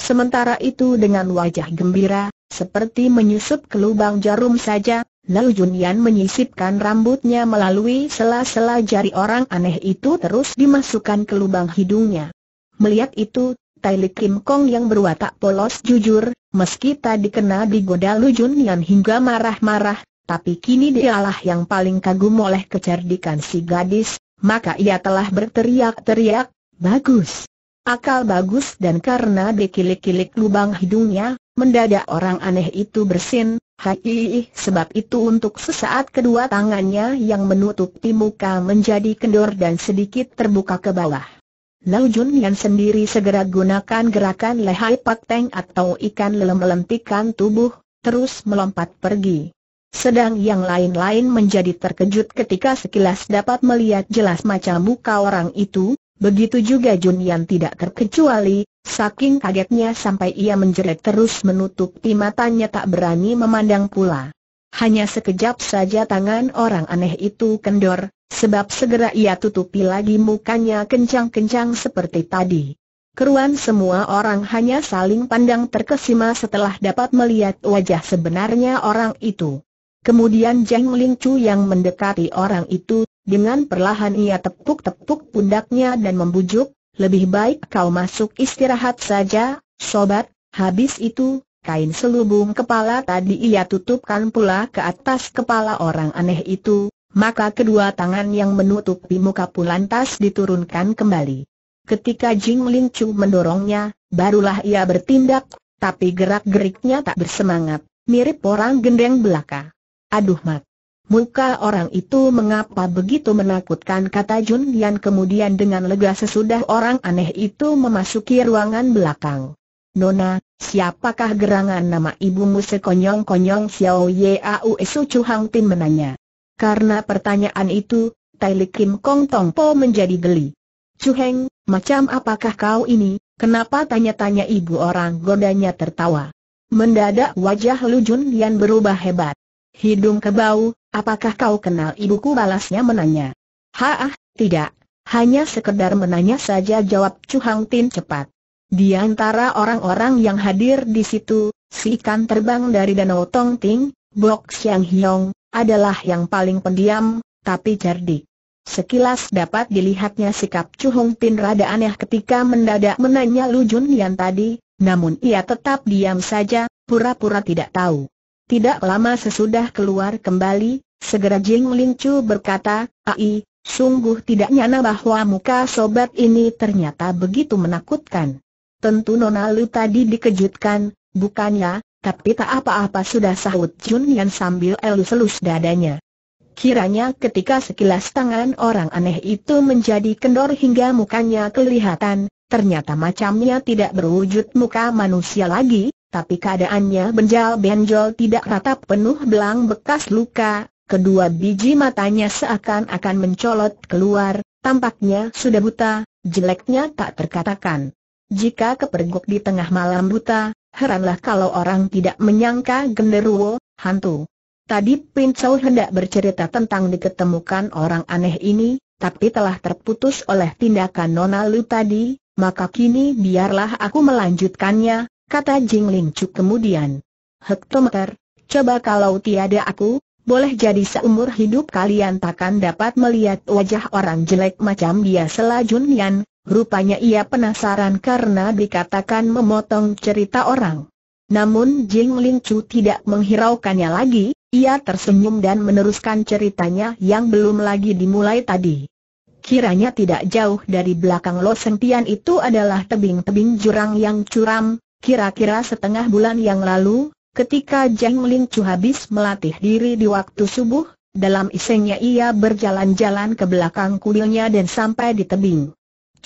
Sementara itu dengan wajah gembira, seperti menyusup ke lubang jarum saja, lalu Junian menyisipkan rambutnya melalui sela-sela jari orang aneh itu terus dimasukkan ke lubang hidungnya. Melihat itu, Tai Li Kim Kong yang berwatak polos jujur, Meski tak dikenal di goda Lu yang hingga marah-marah, tapi kini dialah yang paling kagum oleh kecerdikan si gadis, maka ia telah berteriak-teriak, bagus. Akal bagus dan karena dikilik-kilik lubang hidungnya, mendadak orang aneh itu bersin, hai sebab itu untuk sesaat kedua tangannya yang menutupi muka menjadi kendor dan sedikit terbuka ke bawah. Lau Jun Yan sendiri segera gunakan gerakan lehai pak teng atau ikan lele melentikan tubuh, terus melompat pergi. Sedang yang lain-lain menjadi terkejut ketika sekilas dapat melihat jelas macam muka orang itu, begitu juga Jun Yan tidak terkecuali, saking kagetnya sampai ia menjerit terus menutup matanya tak berani memandang pula. Hanya sekejap saja tangan orang aneh itu kendor, sebab segera ia tutupi lagi mukanya kencang-kencang seperti tadi. Keruan semua orang hanya saling pandang terkesima setelah dapat melihat wajah sebenarnya orang itu. Kemudian Jeng Ling Chu yang mendekati orang itu, dengan perlahan ia tepuk-tepuk pundaknya dan membujuk, lebih baik kau masuk istirahat saja, sobat, habis itu, Kain selubung kepala tadi ia tutupkan pula ke atas kepala orang aneh itu, maka kedua tangan yang menutupi muka pun lantas diturunkan kembali. Ketika Jing Ling Chu mendorongnya, barulah ia bertindak, tapi gerak-geriknya tak bersemangat, mirip orang gendeng belaka. Aduh mat. Muka orang itu mengapa begitu menakutkan kata Jun Yan kemudian dengan lega sesudah orang aneh itu memasuki ruangan belakang. Nona, Siapakah gerangan nama ibumu sekonyong-konyong Xiao Ye Au Su Chu Hang Tin menanya. Karena pertanyaan itu, Tai Li Kim Kong Tong Po menjadi geli. Chu Heng, macam apakah kau ini, kenapa tanya-tanya ibu orang godanya tertawa. Mendadak wajah Lu Jun Lian berubah hebat. Hidung kebau, apakah kau kenal ibuku balasnya menanya. Haah, tidak, hanya sekedar menanya saja jawab Chu Hang Tin cepat. Di antara orang-orang yang hadir di situ, si ikan terbang dari Danau Tongting, Bok Xiang Hiong, adalah yang paling pendiam, tapi cerdik. Sekilas dapat dilihatnya sikap Chu Hong Tin rada aneh ketika mendadak menanya Lu Jun Yan tadi, namun ia tetap diam saja, pura-pura tidak tahu. Tidak lama sesudah keluar kembali, segera Jing Lin Chu berkata, Ai, sungguh tidak nyana bahwa muka sobat ini ternyata begitu menakutkan. Tentu Nona Lu tadi dikejutkan, bukannya, tapi tak apa-apa sudah sahut Jun Yan sambil elus-elus dadanya. Kiranya ketika sekilas tangan orang aneh itu menjadi kendor hingga mukanya kelihatan, ternyata macamnya tidak berwujud muka manusia lagi, tapi keadaannya benjol-benjol tidak rata penuh belang bekas luka, kedua biji matanya seakan-akan mencolot keluar, tampaknya sudah buta, jeleknya tak terkatakan. Jika kepergok di tengah malam buta, heranlah kalau orang tidak menyangka genderuwo, hantu. Tadi Chow hendak bercerita tentang diketemukan orang aneh ini, tapi telah terputus oleh tindakan Nona Lu tadi, maka kini biarlah aku melanjutkannya, kata Jing Ling Chu kemudian. Hektometer, coba kalau tiada aku, boleh jadi seumur hidup kalian takkan dapat melihat wajah orang jelek macam dia selajunian, Rupanya ia penasaran karena dikatakan memotong cerita orang. Namun Jing Ling Chu tidak menghiraukannya lagi, ia tersenyum dan meneruskan ceritanya yang belum lagi dimulai tadi. Kiranya tidak jauh dari belakang Lo Sentian itu adalah tebing-tebing jurang yang curam, kira-kira setengah bulan yang lalu, ketika Jing Ling Chu habis melatih diri di waktu subuh, dalam isengnya ia berjalan-jalan ke belakang kuilnya dan sampai di tebing.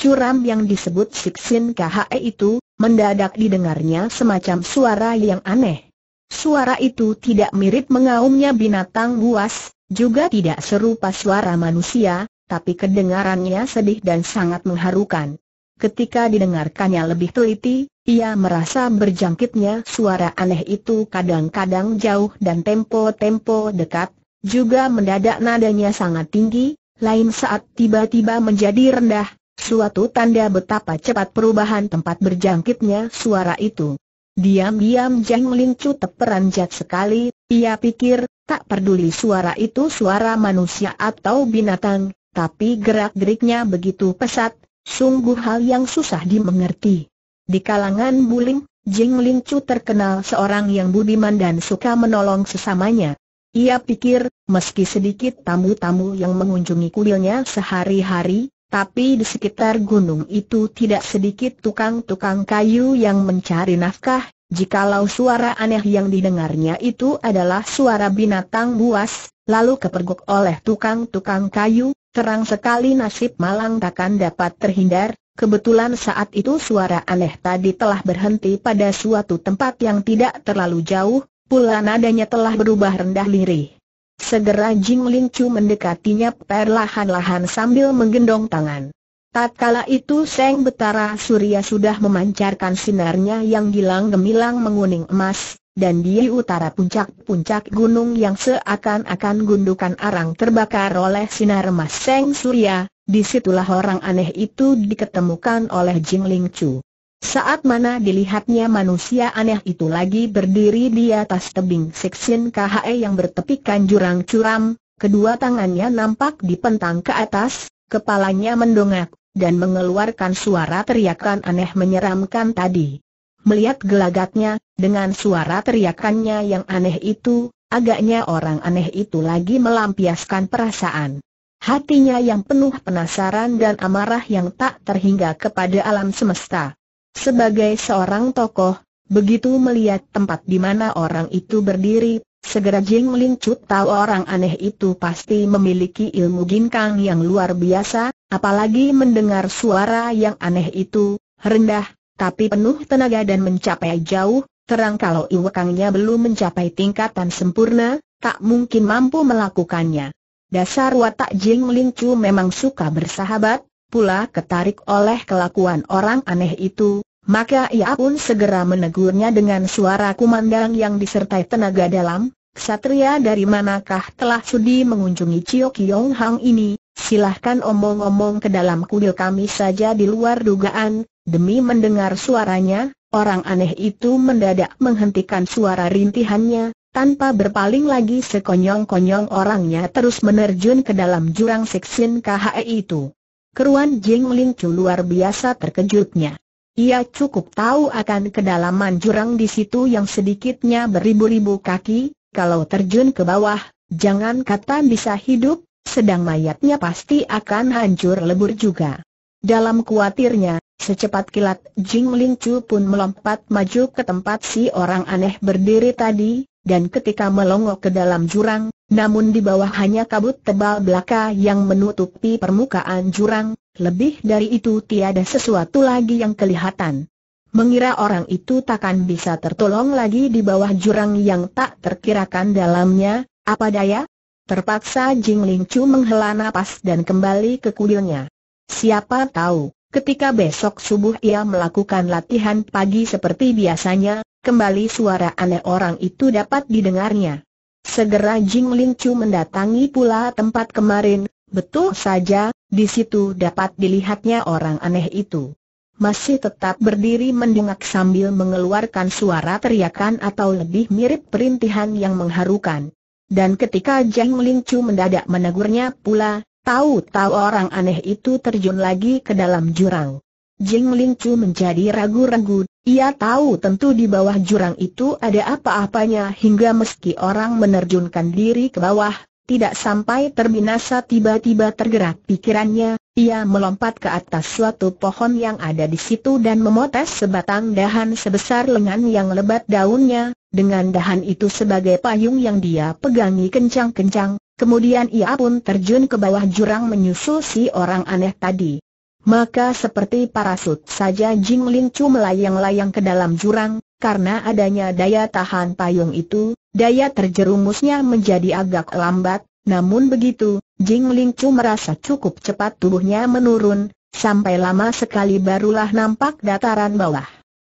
Curam yang disebut Siksin KHE itu, mendadak didengarnya semacam suara yang aneh. Suara itu tidak mirip mengaumnya binatang buas, juga tidak serupa suara manusia, tapi kedengarannya sedih dan sangat mengharukan. Ketika didengarkannya lebih teliti, ia merasa berjangkitnya suara aneh itu kadang-kadang jauh dan tempo-tempo dekat, juga mendadak nadanya sangat tinggi, lain saat tiba-tiba menjadi rendah, suatu tanda betapa cepat perubahan tempat berjangkitnya suara itu. Diam-diam Jang Lingcu teperanjat sekali, ia pikir, tak peduli suara itu suara manusia atau binatang, tapi gerak-geriknya begitu pesat, sungguh hal yang susah dimengerti. Di kalangan Buling, Jing Ling Chu terkenal seorang yang budiman dan suka menolong sesamanya. Ia pikir, meski sedikit tamu-tamu yang mengunjungi kuilnya sehari-hari, tapi di sekitar gunung itu tidak sedikit tukang-tukang kayu yang mencari nafkah, jikalau suara aneh yang didengarnya itu adalah suara binatang buas, lalu kepergok oleh tukang-tukang kayu, terang sekali nasib malang takkan dapat terhindar, kebetulan saat itu suara aneh tadi telah berhenti pada suatu tempat yang tidak terlalu jauh, pula nadanya telah berubah rendah lirih. Segera Jing Lin Chu mendekatinya perlahan-lahan sambil menggendong tangan. Tatkala itu Seng Betara Surya sudah memancarkan sinarnya yang gilang gemilang menguning emas, dan di utara puncak-puncak gunung yang seakan-akan gundukan arang terbakar oleh sinar emas Seng Surya, disitulah orang aneh itu diketemukan oleh Jing Ling Chu. Saat mana dilihatnya manusia aneh itu lagi berdiri di atas tebing seksin KHE yang bertepikan jurang curam, kedua tangannya nampak dipentang ke atas, kepalanya mendongak, dan mengeluarkan suara teriakan aneh menyeramkan tadi. Melihat gelagatnya, dengan suara teriakannya yang aneh itu, agaknya orang aneh itu lagi melampiaskan perasaan. Hatinya yang penuh penasaran dan amarah yang tak terhingga kepada alam semesta. Sebagai seorang tokoh, begitu melihat tempat di mana orang itu berdiri, segera Jing Ling tahu orang aneh itu pasti memiliki ilmu ginkang yang luar biasa, apalagi mendengar suara yang aneh itu, rendah, tapi penuh tenaga dan mencapai jauh, terang kalau iwakangnya belum mencapai tingkatan sempurna, tak mungkin mampu melakukannya. Dasar watak Jing Ling memang suka bersahabat, pula ketarik oleh kelakuan orang aneh itu, maka ia pun segera menegurnya dengan suara kumandang yang disertai tenaga dalam, Ksatria dari manakah telah sudi mengunjungi Cio Kiong Hang ini, silahkan omong-omong ke dalam kuil kami saja di luar dugaan, demi mendengar suaranya, orang aneh itu mendadak menghentikan suara rintihannya, tanpa berpaling lagi sekonyong-konyong orangnya terus menerjun ke dalam jurang seksin KHE itu keruan Jing Lin luar biasa terkejutnya. Ia cukup tahu akan kedalaman jurang di situ yang sedikitnya beribu-ribu kaki, kalau terjun ke bawah, jangan kata bisa hidup, sedang mayatnya pasti akan hancur lebur juga. Dalam kuatirnya, secepat kilat Jing Ling pun melompat maju ke tempat si orang aneh berdiri tadi, dan ketika melongok ke dalam jurang, namun di bawah hanya kabut tebal belaka yang menutupi permukaan jurang, lebih dari itu tiada sesuatu lagi yang kelihatan. Mengira orang itu takkan bisa tertolong lagi di bawah jurang yang tak terkirakan dalamnya, apa daya? Terpaksa Jing Ling Chu menghela nafas dan kembali ke kuilnya. Siapa tahu, ketika besok subuh ia melakukan latihan pagi seperti biasanya, kembali suara aneh orang itu dapat didengarnya. Segera Jing Lin Chu mendatangi pula tempat kemarin, betul saja, di situ dapat dilihatnya orang aneh itu. Masih tetap berdiri mendengak sambil mengeluarkan suara teriakan atau lebih mirip perintihan yang mengharukan. Dan ketika Jing Ling Chu mendadak menegurnya pula, tahu-tahu orang aneh itu terjun lagi ke dalam jurang. Jing Ling Chu menjadi ragu-ragu ia tahu tentu di bawah jurang itu ada apa-apanya hingga meski orang menerjunkan diri ke bawah, tidak sampai terbinasa tiba-tiba tergerak pikirannya, ia melompat ke atas suatu pohon yang ada di situ dan memotes sebatang dahan sebesar lengan yang lebat daunnya, dengan dahan itu sebagai payung yang dia pegangi kencang-kencang, kemudian ia pun terjun ke bawah jurang menyusul si orang aneh tadi maka seperti parasut saja Jing Lin Chu melayang-layang ke dalam jurang, karena adanya daya tahan payung itu, daya terjerumusnya menjadi agak lambat, namun begitu, Jing Ling Chu merasa cukup cepat tubuhnya menurun, sampai lama sekali barulah nampak dataran bawah.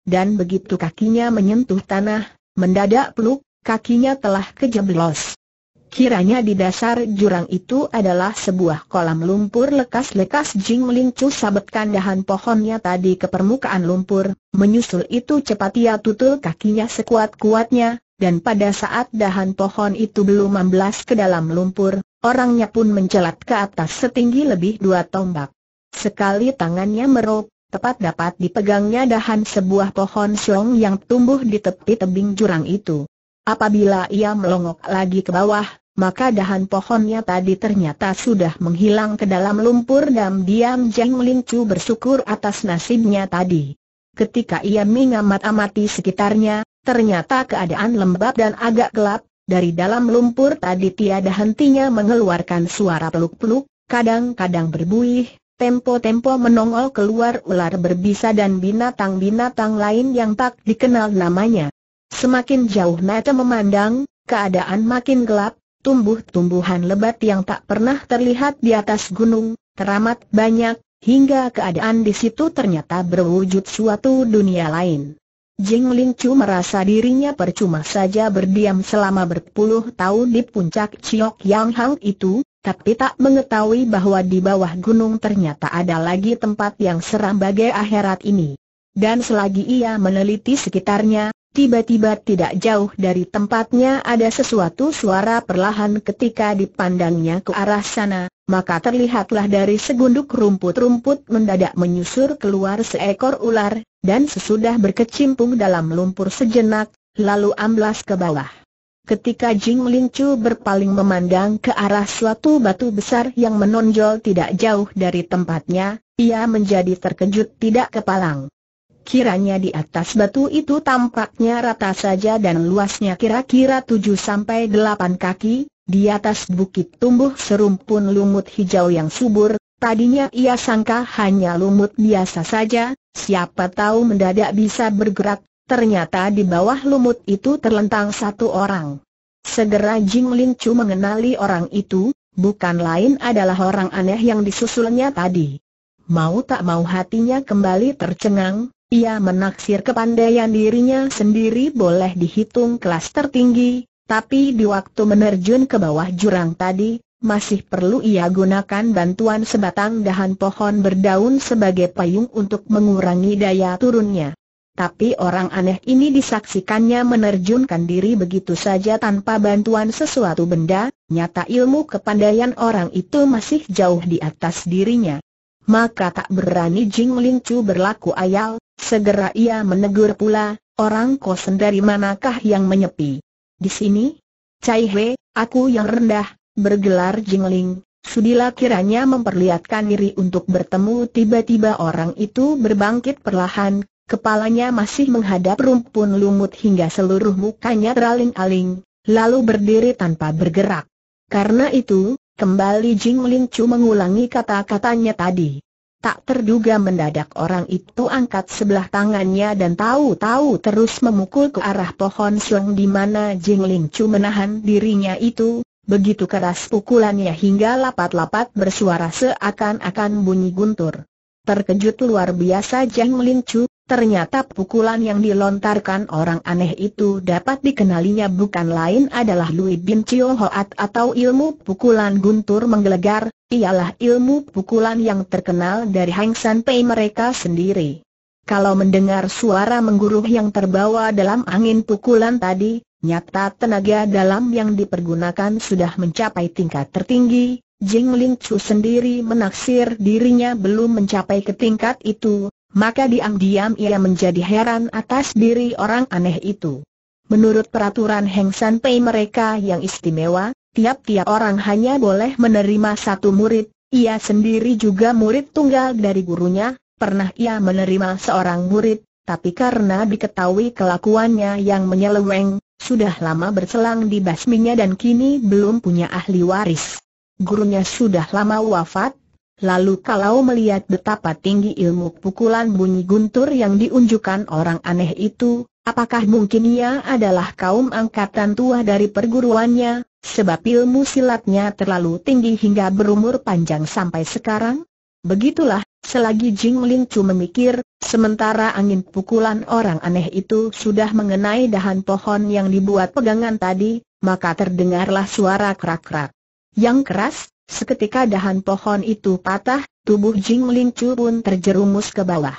Dan begitu kakinya menyentuh tanah, mendadak peluk, kakinya telah kejeblos. Kiranya di dasar jurang itu adalah sebuah kolam lumpur lekas-lekas Jing Ling sabetkan dahan pohonnya tadi ke permukaan lumpur, menyusul itu cepat ia tutul kakinya sekuat-kuatnya, dan pada saat dahan pohon itu belum membelas ke dalam lumpur, orangnya pun mencelat ke atas setinggi lebih dua tombak. Sekali tangannya merop, tepat dapat dipegangnya dahan sebuah pohon siong yang tumbuh di tepi tebing jurang itu. Apabila ia melongok lagi ke bawah, maka dahan pohonnya tadi ternyata sudah menghilang ke dalam lumpur dan diam Jeng Lingcu bersyukur atas nasibnya tadi. Ketika ia mengamat-amati sekitarnya, ternyata keadaan lembab dan agak gelap, dari dalam lumpur tadi tiada hentinya mengeluarkan suara peluk-peluk, kadang-kadang berbuih, tempo-tempo menongol keluar ular berbisa dan binatang-binatang lain yang tak dikenal namanya. Semakin jauh mata memandang, keadaan makin gelap, tumbuh-tumbuhan lebat yang tak pernah terlihat di atas gunung, teramat banyak, hingga keadaan di situ ternyata berwujud suatu dunia lain. Jing Ling Chu merasa dirinya percuma saja berdiam selama berpuluh tahun di puncak Chiok Yang Hang itu, tapi tak mengetahui bahwa di bawah gunung ternyata ada lagi tempat yang seram bagai akhirat ini. Dan selagi ia meneliti sekitarnya, Tiba-tiba tidak jauh dari tempatnya ada sesuatu suara perlahan ketika dipandangnya ke arah sana, maka terlihatlah dari segunduk rumput-rumput mendadak menyusur keluar seekor ular, dan sesudah berkecimpung dalam lumpur sejenak, lalu amblas ke bawah. Ketika Jing Ling Chu berpaling memandang ke arah suatu batu besar yang menonjol tidak jauh dari tempatnya, ia menjadi terkejut tidak kepalang. Kiranya di atas batu itu tampaknya rata saja dan luasnya kira-kira 7-8 kaki, di atas bukit tumbuh serumpun lumut hijau yang subur, tadinya ia sangka hanya lumut biasa saja, siapa tahu mendadak bisa bergerak, ternyata di bawah lumut itu terlentang satu orang. Segera Jing Lin Chu mengenali orang itu, bukan lain adalah orang aneh yang disusulnya tadi. Mau tak mau hatinya kembali tercengang, ia menaksir kepandaian dirinya sendiri boleh dihitung kelas tertinggi, tapi di waktu menerjun ke bawah jurang tadi, masih perlu ia gunakan bantuan sebatang dahan pohon berdaun sebagai payung untuk mengurangi daya turunnya. Tapi orang aneh ini disaksikannya menerjunkan diri begitu saja tanpa bantuan sesuatu benda, nyata ilmu kepandaian orang itu masih jauh di atas dirinya maka tak berani Jing Ling Chu berlaku ayal, segera ia menegur pula, orang kosen dari manakah yang menyepi? Di sini? Cai He, aku yang rendah, bergelar Jing Ling, sudilah kiranya memperlihatkan diri untuk bertemu tiba-tiba orang itu berbangkit perlahan, kepalanya masih menghadap rumpun lumut hingga seluruh mukanya teraling-aling, lalu berdiri tanpa bergerak. Karena itu, Kembali Jing Ling Chu mengulangi kata-katanya tadi. Tak terduga mendadak orang itu angkat sebelah tangannya dan tahu-tahu terus memukul ke arah pohon seleng di mana Jing Ling Chu menahan dirinya itu. Begitu keras pukulannya hingga lapat-lapat bersuara seakan-akan bunyi guntur. Terkejut luar biasa Jing Ling Chu, Ternyata pukulan yang dilontarkan orang aneh itu dapat dikenalinya bukan lain adalah Lui Bin Chio Hoat atau ilmu pukulan guntur menggelegar, ialah ilmu pukulan yang terkenal dari Hang San Pei mereka sendiri. Kalau mendengar suara mengguruh yang terbawa dalam angin pukulan tadi, nyata tenaga dalam yang dipergunakan sudah mencapai tingkat tertinggi, Jing Ling Chu sendiri menaksir dirinya belum mencapai ke tingkat itu, maka diam-diam ia menjadi heran atas diri orang aneh itu. Menurut peraturan Heng San Pei mereka yang istimewa, tiap-tiap orang hanya boleh menerima satu murid, ia sendiri juga murid tunggal dari gurunya, pernah ia menerima seorang murid, tapi karena diketahui kelakuannya yang menyeleweng, sudah lama berselang di dibasminya dan kini belum punya ahli waris. Gurunya sudah lama wafat, Lalu kalau melihat betapa tinggi ilmu pukulan bunyi guntur yang diunjukkan orang aneh itu, apakah mungkin ia adalah kaum angkatan tua dari perguruannya, sebab ilmu silatnya terlalu tinggi hingga berumur panjang sampai sekarang? Begitulah, selagi Jing Ling Chu memikir, sementara angin pukulan orang aneh itu sudah mengenai dahan pohon yang dibuat pegangan tadi, maka terdengarlah suara krak-krak. Yang keras, Seketika dahan pohon itu patah, tubuh Jing Ling pun terjerumus ke bawah.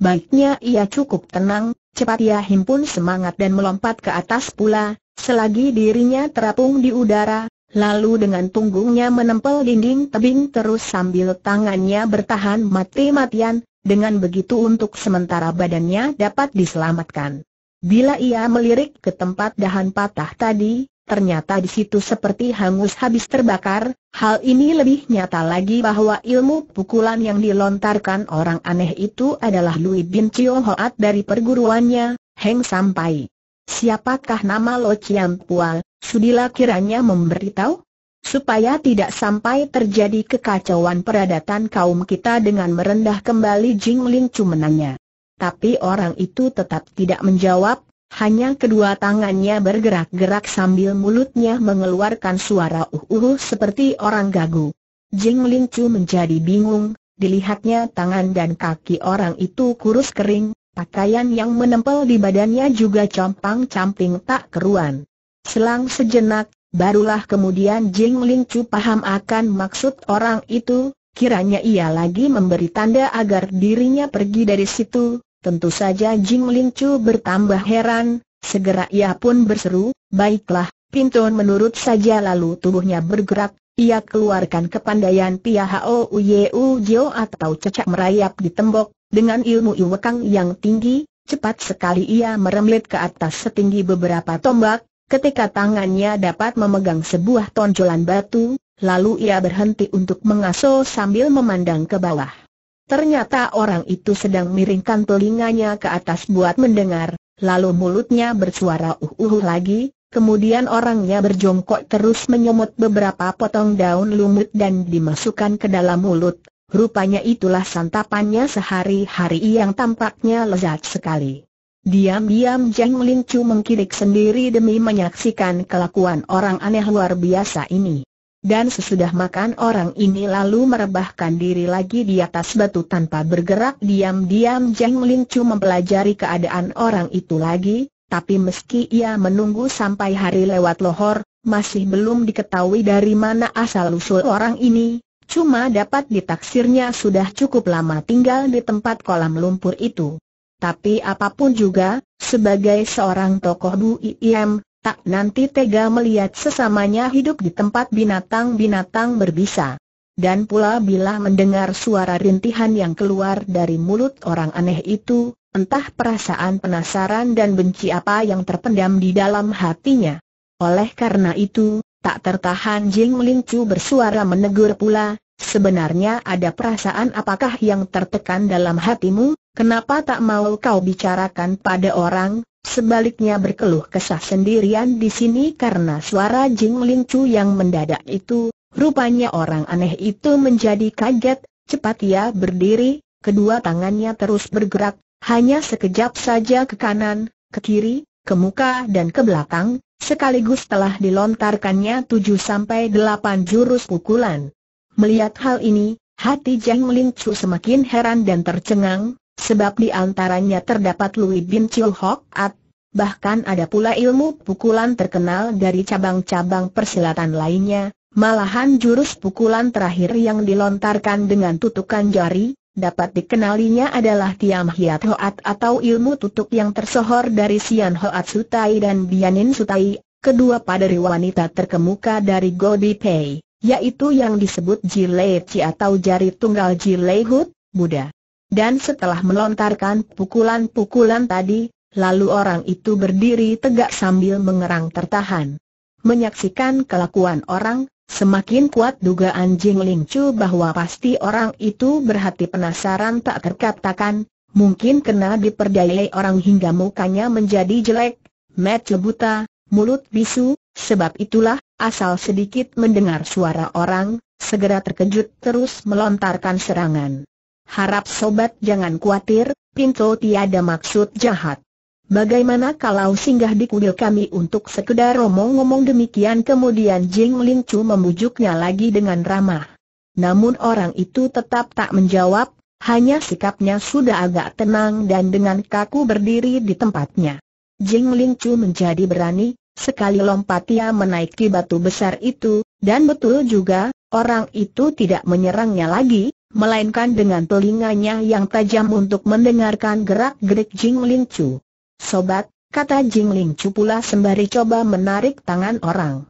Baiknya ia cukup tenang, cepat ia himpun semangat dan melompat ke atas pula, selagi dirinya terapung di udara, lalu dengan punggungnya menempel dinding tebing terus sambil tangannya bertahan mati-matian, dengan begitu untuk sementara badannya dapat diselamatkan. Bila ia melirik ke tempat dahan patah tadi, ternyata di situ seperti hangus habis terbakar, hal ini lebih nyata lagi bahwa ilmu pukulan yang dilontarkan orang aneh itu adalah Louis Bin Chiu Hoat dari perguruannya, Heng Sampai. Siapakah nama Lo Chiam Pual, sudilah kiranya memberitahu? Supaya tidak sampai terjadi kekacauan peradatan kaum kita dengan merendah kembali Jing Ling Cumenanya. Tapi orang itu tetap tidak menjawab, hanya kedua tangannya bergerak-gerak sambil mulutnya mengeluarkan suara uh-uh seperti orang gagu. Jing Ling menjadi bingung, dilihatnya tangan dan kaki orang itu kurus kering, pakaian yang menempel di badannya juga compang-camping tak keruan. Selang sejenak, barulah kemudian Jing Ling paham akan maksud orang itu, kiranya ia lagi memberi tanda agar dirinya pergi dari situ, Tentu saja Jing Ling Chu bertambah heran, segera ia pun berseru, baiklah, pintu menurut saja lalu tubuhnya bergerak, ia keluarkan kepandaian Pia Hao Uyeu Jio atau cecak merayap di tembok, dengan ilmu iwekang yang tinggi, cepat sekali ia meremlet ke atas setinggi beberapa tombak, ketika tangannya dapat memegang sebuah tonjolan batu, lalu ia berhenti untuk mengaso sambil memandang ke bawah. Ternyata orang itu sedang miringkan telinganya ke atas buat mendengar, lalu mulutnya bersuara uh-uh lagi, kemudian orangnya berjongkok terus menyemut beberapa potong daun lumut dan dimasukkan ke dalam mulut. Rupanya itulah santapannya sehari-hari yang tampaknya lezat sekali. Diam-diam Jeng Lin Chu mengkirik sendiri demi menyaksikan kelakuan orang aneh luar biasa ini dan sesudah makan orang ini lalu merebahkan diri lagi di atas batu tanpa bergerak diam-diam Jeng Chu mempelajari keadaan orang itu lagi, tapi meski ia menunggu sampai hari lewat lohor, masih belum diketahui dari mana asal-usul orang ini, cuma dapat ditaksirnya sudah cukup lama tinggal di tempat kolam lumpur itu. Tapi apapun juga, sebagai seorang tokoh Bu iem tak nanti tega melihat sesamanya hidup di tempat binatang-binatang berbisa. Dan pula bila mendengar suara rintihan yang keluar dari mulut orang aneh itu, entah perasaan penasaran dan benci apa yang terpendam di dalam hatinya. Oleh karena itu, tak tertahan Jing Ling Chu bersuara menegur pula, sebenarnya ada perasaan apakah yang tertekan dalam hatimu, Kenapa tak mau kau bicarakan pada orang, sebaliknya berkeluh kesah sendirian di sini karena suara Jing Ling Chu yang mendadak itu, rupanya orang aneh itu menjadi kaget, cepat ia berdiri, kedua tangannya terus bergerak, hanya sekejap saja ke kanan, ke kiri, ke muka dan ke belakang, sekaligus telah dilontarkannya tujuh sampai delapan jurus pukulan. Melihat hal ini, hati Jiang Ling Chu semakin heran dan tercengang, sebab di antaranya terdapat Louis Bin Chul Hock At, bahkan ada pula ilmu pukulan terkenal dari cabang-cabang persilatan lainnya, malahan jurus pukulan terakhir yang dilontarkan dengan tutukan jari, dapat dikenalinya adalah Tiam Hiat Hoat atau ilmu tutuk yang tersohor dari Sian Hoat Sutai dan Bianin Sutai, kedua padari wanita terkemuka dari Godi Pei, yaitu yang disebut Jilei Chi atau jari tunggal Jilei Hut, Buddha. Dan setelah melontarkan pukulan-pukulan tadi, lalu orang itu berdiri tegak sambil mengerang tertahan. Menyaksikan kelakuan orang, semakin kuat dugaan Jing Ling Chu bahwa pasti orang itu berhati penasaran tak terkatakan, mungkin kena diperdayai orang hingga mukanya menjadi jelek, mata buta, mulut bisu, sebab itulah, asal sedikit mendengar suara orang, segera terkejut terus melontarkan serangan. Harap sobat jangan khawatir, Pinto tiada maksud jahat. Bagaimana kalau singgah di kuil kami untuk sekedar omong-omong demikian kemudian Jing Ling Chu membujuknya lagi dengan ramah. Namun orang itu tetap tak menjawab, hanya sikapnya sudah agak tenang dan dengan kaku berdiri di tempatnya. Jing Ling Chu menjadi berani, sekali lompat ia menaiki batu besar itu, dan betul juga, orang itu tidak menyerangnya lagi, melainkan dengan telinganya yang tajam untuk mendengarkan gerak-gerik Jing Ling Chu. Sobat, kata Jing Ling Chu pula sembari coba menarik tangan orang.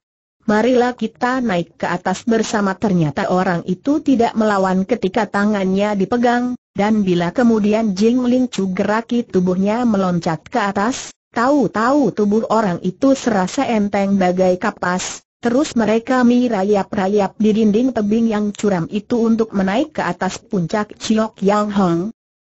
Marilah kita naik ke atas bersama ternyata orang itu tidak melawan ketika tangannya dipegang, dan bila kemudian Jing Ling Chu geraki tubuhnya meloncat ke atas, tahu-tahu tubuh orang itu serasa enteng bagai kapas, Terus mereka merayap-rayap di dinding tebing yang curam itu untuk menaik ke atas puncak Chiok Yang Hong.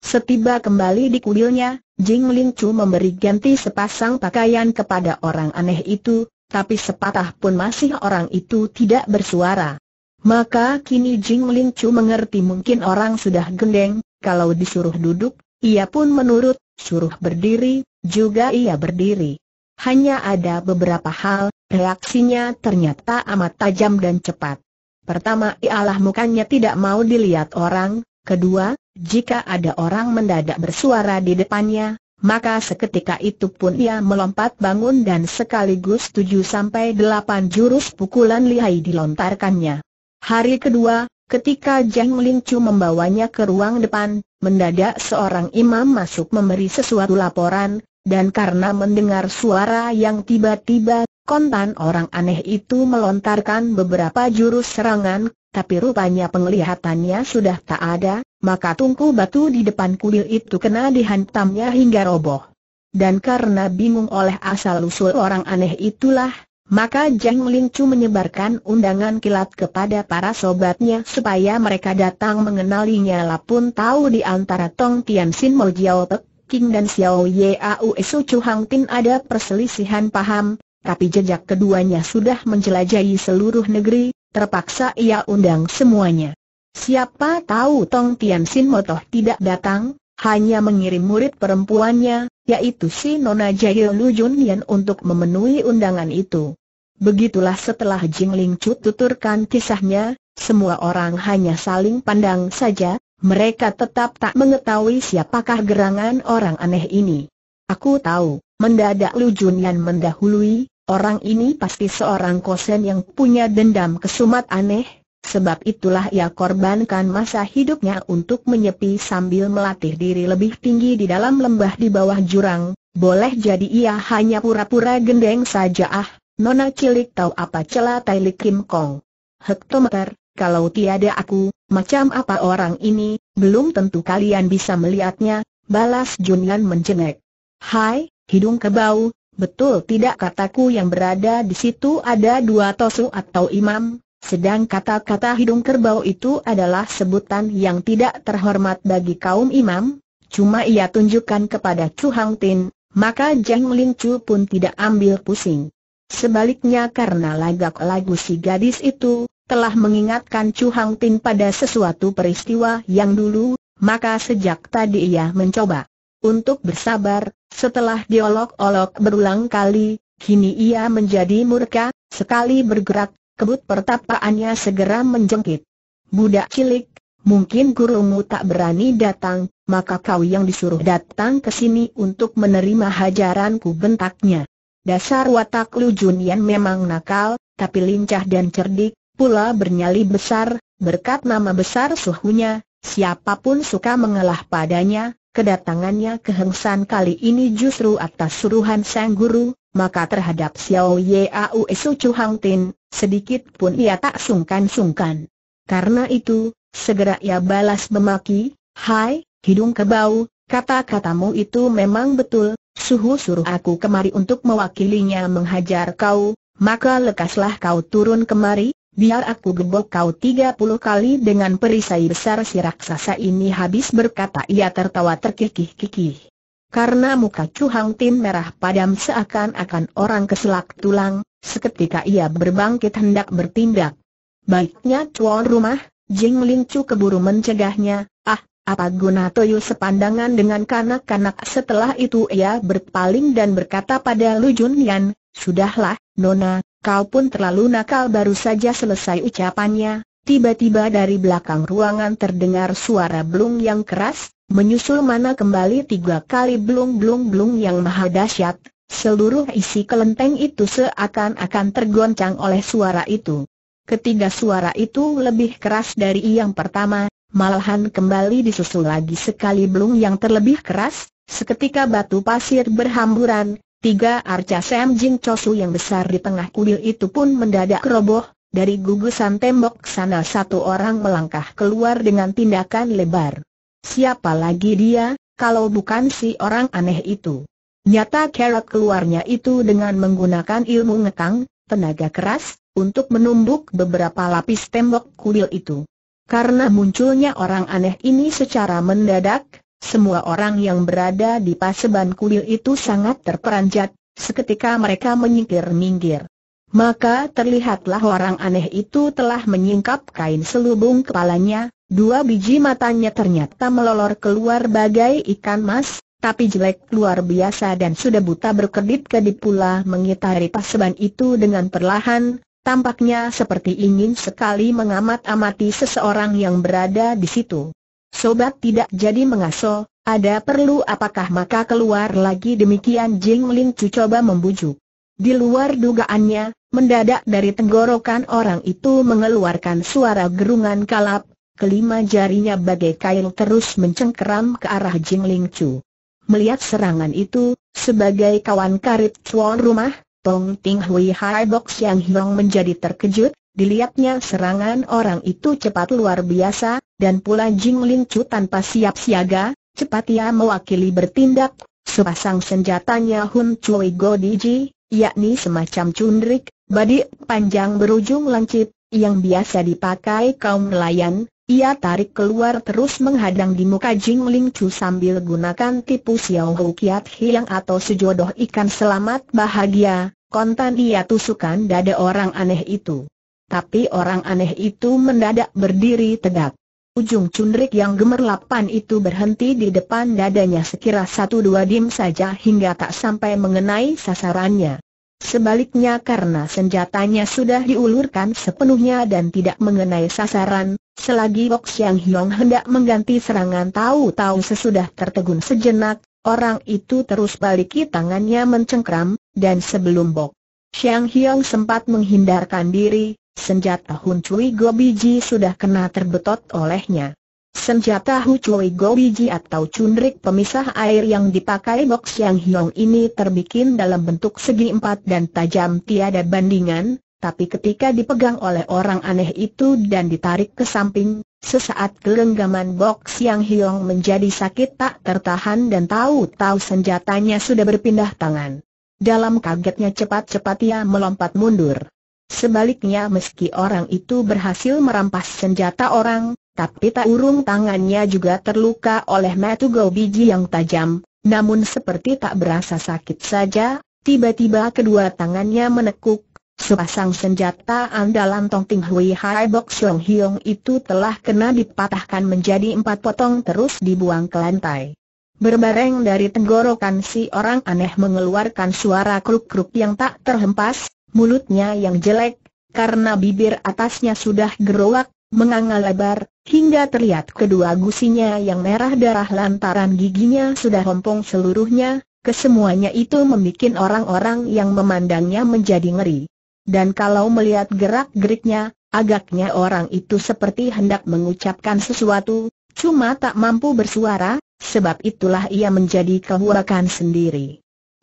Setiba kembali di kuilnya, Jing Ling Chu memberi ganti sepasang pakaian kepada orang aneh itu, tapi sepatah pun masih orang itu tidak bersuara. Maka kini Jing Ling Chu mengerti mungkin orang sudah gendeng, kalau disuruh duduk, ia pun menurut, suruh berdiri, juga ia berdiri. Hanya ada beberapa hal, reaksinya ternyata amat tajam dan cepat. Pertama ialah mukanya tidak mau dilihat orang, kedua, jika ada orang mendadak bersuara di depannya, maka seketika itu pun ia melompat bangun dan sekaligus tujuh sampai delapan jurus pukulan lihai dilontarkannya. Hari kedua, ketika Jiang Lingchu membawanya ke ruang depan, mendadak seorang imam masuk memberi sesuatu laporan, dan karena mendengar suara yang tiba-tiba, kontan orang aneh itu melontarkan beberapa jurus serangan, tapi rupanya penglihatannya sudah tak ada, maka tungku batu di depan kuil itu kena dihantamnya hingga roboh. Dan karena bingung oleh asal-usul orang aneh itulah, maka Jeng Ling menyebarkan undangan kilat kepada para sobatnya supaya mereka datang mengenalinya lapun tahu di antara Tong Tian Sin Mojiao Pek, King dan Xiao Yue Su Chu Hang Tin ada perselisihan paham, tapi jejak keduanya sudah menjelajahi seluruh negeri, terpaksa ia undang semuanya. Siapa tahu Tong Tian Sin Motoh tidak datang, hanya mengirim murid perempuannya, yaitu si Nona Jahil Lu Yan untuk memenuhi undangan itu. Begitulah setelah Jing Ling Chu tuturkan kisahnya, semua orang hanya saling pandang saja, mereka tetap tak mengetahui siapakah gerangan orang aneh ini. Aku tahu, mendadak Lu Junyan mendahului, orang ini pasti seorang kosen yang punya dendam kesumat aneh, sebab itulah ia korbankan masa hidupnya untuk menyepi sambil melatih diri lebih tinggi di dalam lembah di bawah jurang, boleh jadi ia hanya pura-pura gendeng saja ah, nona cilik tahu apa celah Li Kim Kong. Hektometer, kalau tiada aku, macam apa orang ini, belum tentu kalian bisa melihatnya, balas Junlan mencengek. Hai, hidung kebau, betul tidak kataku yang berada di situ ada dua tosu atau imam, sedang kata-kata hidung kerbau itu adalah sebutan yang tidak terhormat bagi kaum imam, cuma ia tunjukkan kepada Chu Hang Tin, maka Jeng Lin Chu pun tidak ambil pusing. Sebaliknya karena lagak lagu si gadis itu, telah mengingatkan Chu Hang Tin pada sesuatu peristiwa yang dulu, maka sejak tadi ia mencoba untuk bersabar, setelah diolok-olok berulang kali, kini ia menjadi murka, sekali bergerak, kebut pertapaannya segera menjengkit. Budak cilik, mungkin gurumu tak berani datang, maka kau yang disuruh datang ke sini untuk menerima hajaranku bentaknya. Dasar watak Lu Junian memang nakal, tapi lincah dan cerdik, pula bernyali besar, berkat nama besar suhunya, siapapun suka mengalah padanya, kedatangannya ke Hengsan kali ini justru atas suruhan Sang Guru, maka terhadap Xiao Yau Su Chu Hang Tin, sedikit pun ia tak sungkan-sungkan. Karena itu, segera ia balas memaki, Hai, hidung kebau, kata-katamu itu memang betul, Suhu suruh aku kemari untuk mewakilinya menghajar kau, maka lekaslah kau turun kemari, biar aku gebok kau tiga puluh kali dengan perisai besar si raksasa ini habis berkata ia tertawa terkikih-kikih. Karena muka Chu Hang Tin merah padam seakan-akan orang keselak tulang, seketika ia berbangkit hendak bertindak. Baiknya cuan rumah, Jing Ling Chu keburu mencegahnya, ah, apa guna Toyo sepandangan dengan kanak-kanak setelah itu ia berpaling dan berkata pada Lu Jun Yan, Sudahlah, Nona, kau pun terlalu nakal baru saja selesai ucapannya, tiba-tiba dari belakang ruangan terdengar suara belung yang keras, menyusul mana kembali tiga kali belung-belung-belung yang maha dahsyat, seluruh isi kelenteng itu seakan-akan tergoncang oleh suara itu. Ketiga suara itu lebih keras dari yang pertama, malahan kembali disusul lagi sekali belung yang terlebih keras, seketika batu pasir berhamburan, Tiga arca Sam Jing Chosu yang besar di tengah kuil itu pun mendadak roboh, dari gugusan tembok sana satu orang melangkah keluar dengan tindakan lebar. Siapa lagi dia, kalau bukan si orang aneh itu? Nyata kerak keluarnya itu dengan menggunakan ilmu ngetang, tenaga keras, untuk menumbuk beberapa lapis tembok kuil itu. Karena munculnya orang aneh ini secara mendadak, semua orang yang berada di paseban kuil itu sangat terperanjat, seketika mereka menyingkir-minggir. Maka terlihatlah orang aneh itu telah menyingkap kain selubung kepalanya, dua biji matanya ternyata melolor keluar bagai ikan mas, tapi jelek luar biasa dan sudah buta berkedip-kedip pula mengitari paseban itu dengan perlahan, tampaknya seperti ingin sekali mengamat-amati seseorang yang berada di situ. Sobat tidak jadi mengaso, ada perlu apakah maka keluar lagi demikian Jing Ling Cu coba membujuk. Di luar dugaannya, mendadak dari tenggorokan orang itu mengeluarkan suara gerungan kalap, kelima jarinya bagai kail terus mencengkeram ke arah Jing Ling Cu. Melihat serangan itu, sebagai kawan karib cuan rumah, Tong Ting Hui Hai Box Yang Hiong menjadi terkejut, dilihatnya serangan orang itu cepat luar biasa, dan pula Jing Lin Chu tanpa siap siaga, cepat ia mewakili bertindak, sepasang senjatanya Hun Chui Go Diji, yakni semacam cundrik, badik panjang berujung lancip, yang biasa dipakai kaum nelayan, ia tarik keluar terus menghadang di muka Jing Ling sambil gunakan tipu Xiao Hu Kiat Hiang atau sejodoh ikan selamat bahagia, kontan ia tusukan dada orang aneh itu. Tapi orang aneh itu mendadak berdiri tegak. Ujung cundrik yang gemerlapan itu berhenti di depan dadanya sekira satu dua dim saja hingga tak sampai mengenai sasarannya. Sebaliknya karena senjatanya sudah diulurkan sepenuhnya dan tidak mengenai sasaran, selagi Wok Siang Hiong hendak mengganti serangan tahu-tahu sesudah tertegun sejenak, orang itu terus baliki tangannya mencengkram, dan sebelum Bok Siang Hiong sempat menghindarkan diri, senjata Hun Cui Go Biji sudah kena terbetot olehnya. Senjata Hu Cui Go Biji atau cundrik pemisah air yang dipakai Box Yang Hiong ini terbikin dalam bentuk segi empat dan tajam tiada bandingan, tapi ketika dipegang oleh orang aneh itu dan ditarik ke samping, sesaat kelenggaman Box Yang Hiong menjadi sakit tak tertahan dan tahu-tahu senjatanya sudah berpindah tangan. Dalam kagetnya cepat-cepat ia melompat mundur. Sebaliknya meski orang itu berhasil merampas senjata orang, tapi tak urung tangannya juga terluka oleh metugo biji yang tajam, namun seperti tak berasa sakit saja, tiba-tiba kedua tangannya menekuk, sepasang senjata andalan Tong Ting Hui Hai Bok Siong Hiong itu telah kena dipatahkan menjadi empat potong terus dibuang ke lantai. Berbareng dari tenggorokan si orang aneh mengeluarkan suara kruk-kruk yang tak terhempas, mulutnya yang jelek, karena bibir atasnya sudah gerowak, menganga lebar, hingga terlihat kedua gusinya yang merah darah lantaran giginya sudah rompong seluruhnya, kesemuanya itu membuat orang-orang yang memandangnya menjadi ngeri. Dan kalau melihat gerak-geriknya, agaknya orang itu seperti hendak mengucapkan sesuatu, cuma tak mampu bersuara, sebab itulah ia menjadi kehurakan sendiri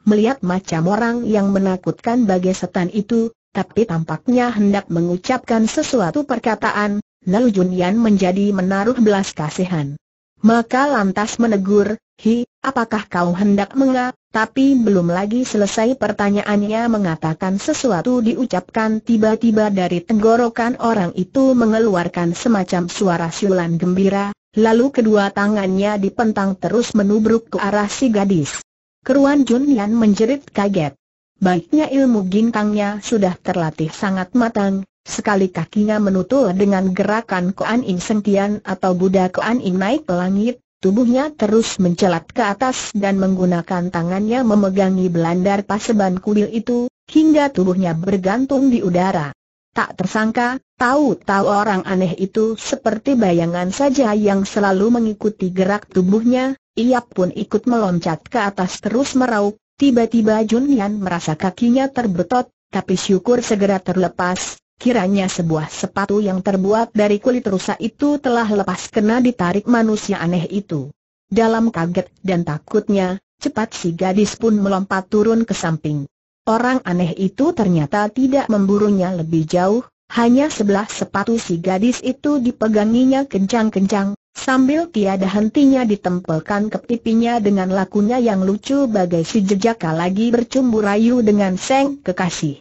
melihat macam orang yang menakutkan bagai setan itu, tapi tampaknya hendak mengucapkan sesuatu perkataan, lalu Junyan menjadi menaruh belas kasihan. Maka lantas menegur, Hi, apakah kau hendak menga? Tapi belum lagi selesai pertanyaannya mengatakan sesuatu diucapkan tiba-tiba dari tenggorokan orang itu mengeluarkan semacam suara siulan gembira, lalu kedua tangannya dipentang terus menubruk ke arah si gadis. Keruan Jun Yan menjerit kaget. Baiknya ilmu gintangnya sudah terlatih sangat matang, sekali kakinya menutul dengan gerakan Koan In atau Buddha Koan In naik ke langit, tubuhnya terus mencelat ke atas dan menggunakan tangannya memegangi belandar paseban kuil itu, hingga tubuhnya bergantung di udara. Tak tersangka, tahu-tahu orang aneh itu seperti bayangan saja yang selalu mengikuti gerak tubuhnya, ia pun ikut meloncat ke atas terus meraup, tiba-tiba Junian merasa kakinya terbetot, tapi syukur segera terlepas, kiranya sebuah sepatu yang terbuat dari kulit rusa itu telah lepas kena ditarik manusia aneh itu. Dalam kaget dan takutnya, cepat si gadis pun melompat turun ke samping. Orang aneh itu ternyata tidak memburunya lebih jauh, hanya sebelah sepatu si gadis itu dipeganginya kencang-kencang, Sambil tiada hentinya ditempelkan ke pipinya dengan lakunya yang lucu bagai si jejaka lagi bercumbu rayu dengan seng kekasih.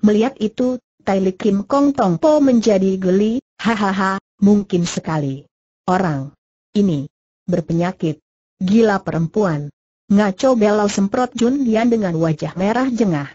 Melihat itu, Tai Li Kim Kong Tong Po menjadi geli, hahaha, mungkin sekali. Orang ini berpenyakit. Gila perempuan. Ngaco belau semprot Jun Lian dengan wajah merah jengah.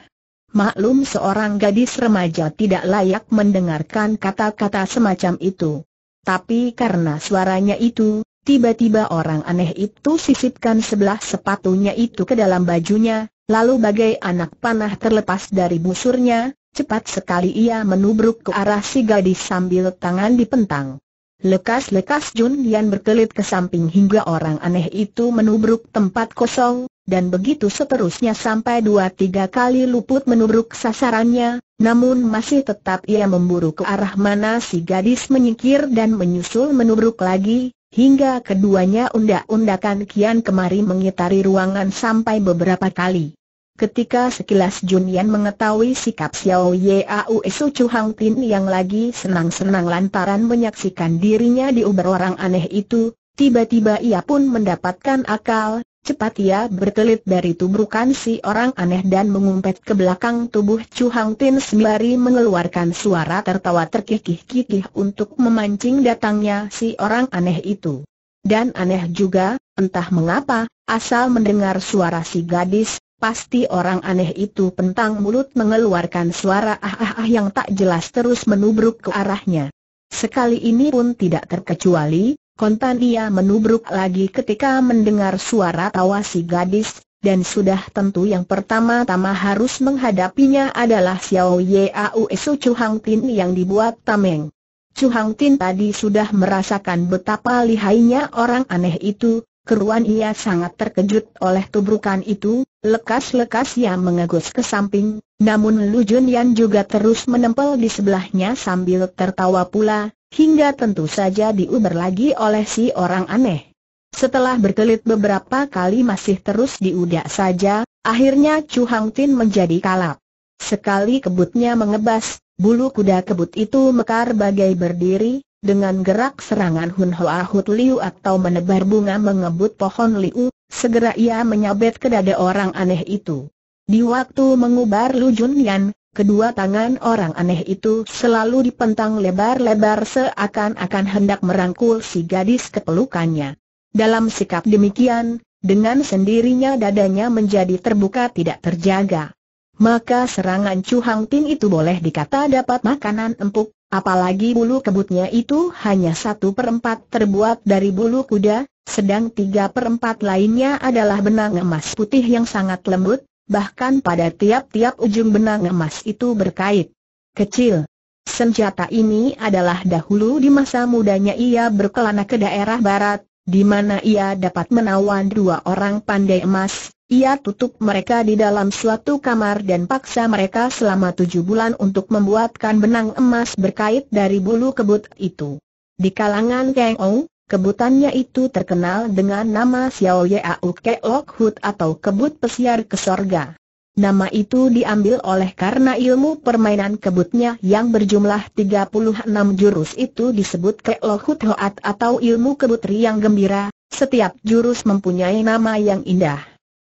Maklum seorang gadis remaja tidak layak mendengarkan kata-kata semacam itu. Tapi karena suaranya itu, tiba-tiba orang aneh itu sisipkan sebelah sepatunya itu ke dalam bajunya, lalu bagai anak panah terlepas dari busurnya, cepat sekali ia menubruk ke arah si gadis sambil tangan dipentang. Lekas-lekas Jun Yan berkelit ke samping hingga orang aneh itu menubruk tempat kosong, dan begitu seterusnya sampai dua tiga kali luput menubruk sasarannya, namun masih tetap ia memburu ke arah mana si gadis menyingkir dan menyusul menubruk lagi, hingga keduanya undak-undakan kian kemari mengitari ruangan sampai beberapa kali. Ketika sekilas Junian mengetahui sikap Xiao Yao Su Chu Hang Tin yang lagi senang-senang lantaran menyaksikan dirinya diuber orang aneh itu, tiba-tiba ia pun mendapatkan akal, Cepat ia bertelit dari tubrukan si orang aneh dan mengumpet ke belakang tubuh Chu Hang Tin sembari mengeluarkan suara tertawa terkikih-kikih untuk memancing datangnya si orang aneh itu. Dan aneh juga, entah mengapa, asal mendengar suara si gadis, pasti orang aneh itu pentang mulut mengeluarkan suara ah-ah-ah yang tak jelas terus menubruk ke arahnya. Sekali ini pun tidak terkecuali, kontan ia menubruk lagi ketika mendengar suara tawa si gadis, dan sudah tentu yang pertama-tama harus menghadapinya adalah Xiao Yau Su Chu Hang Tin yang dibuat tameng. Chu Hang Tin tadi sudah merasakan betapa lihainya orang aneh itu, keruan ia sangat terkejut oleh tubrukan itu, lekas-lekas ia mengegus ke samping, namun Lu Jun Yan juga terus menempel di sebelahnya sambil tertawa pula, hingga tentu saja diuber lagi oleh si orang aneh. Setelah berkelit beberapa kali masih terus diudak saja, akhirnya Chu Hang Tin menjadi kalap. Sekali kebutnya mengebas, bulu kuda kebut itu mekar bagai berdiri, dengan gerak serangan Hun Hoa Hut Liu atau menebar bunga mengebut pohon Liu, segera ia menyabet ke dada orang aneh itu. Di waktu mengubar Lu Jun Yan, Kedua tangan orang aneh itu selalu dipentang lebar-lebar seakan-akan hendak merangkul si gadis kepelukannya. Dalam sikap demikian, dengan sendirinya dadanya menjadi terbuka tidak terjaga. Maka serangan Chu Hang Ting itu boleh dikata dapat makanan empuk, apalagi bulu kebutnya itu hanya satu perempat terbuat dari bulu kuda, sedang tiga perempat lainnya adalah benang emas putih yang sangat lembut, bahkan pada tiap-tiap ujung benang emas itu berkait. Kecil. Senjata ini adalah dahulu di masa mudanya ia berkelana ke daerah barat, di mana ia dapat menawan dua orang pandai emas, ia tutup mereka di dalam suatu kamar dan paksa mereka selama tujuh bulan untuk membuatkan benang emas berkait dari bulu kebut itu. Di kalangan Kang Ou, Kebutannya itu terkenal dengan nama Xiao Yau Lok Hut atau kebut pesiar ke sorga. Nama itu diambil oleh karena ilmu permainan kebutnya yang berjumlah 36 jurus itu disebut Lok Hut Hoat atau ilmu kebut riang gembira, setiap jurus mempunyai nama yang indah.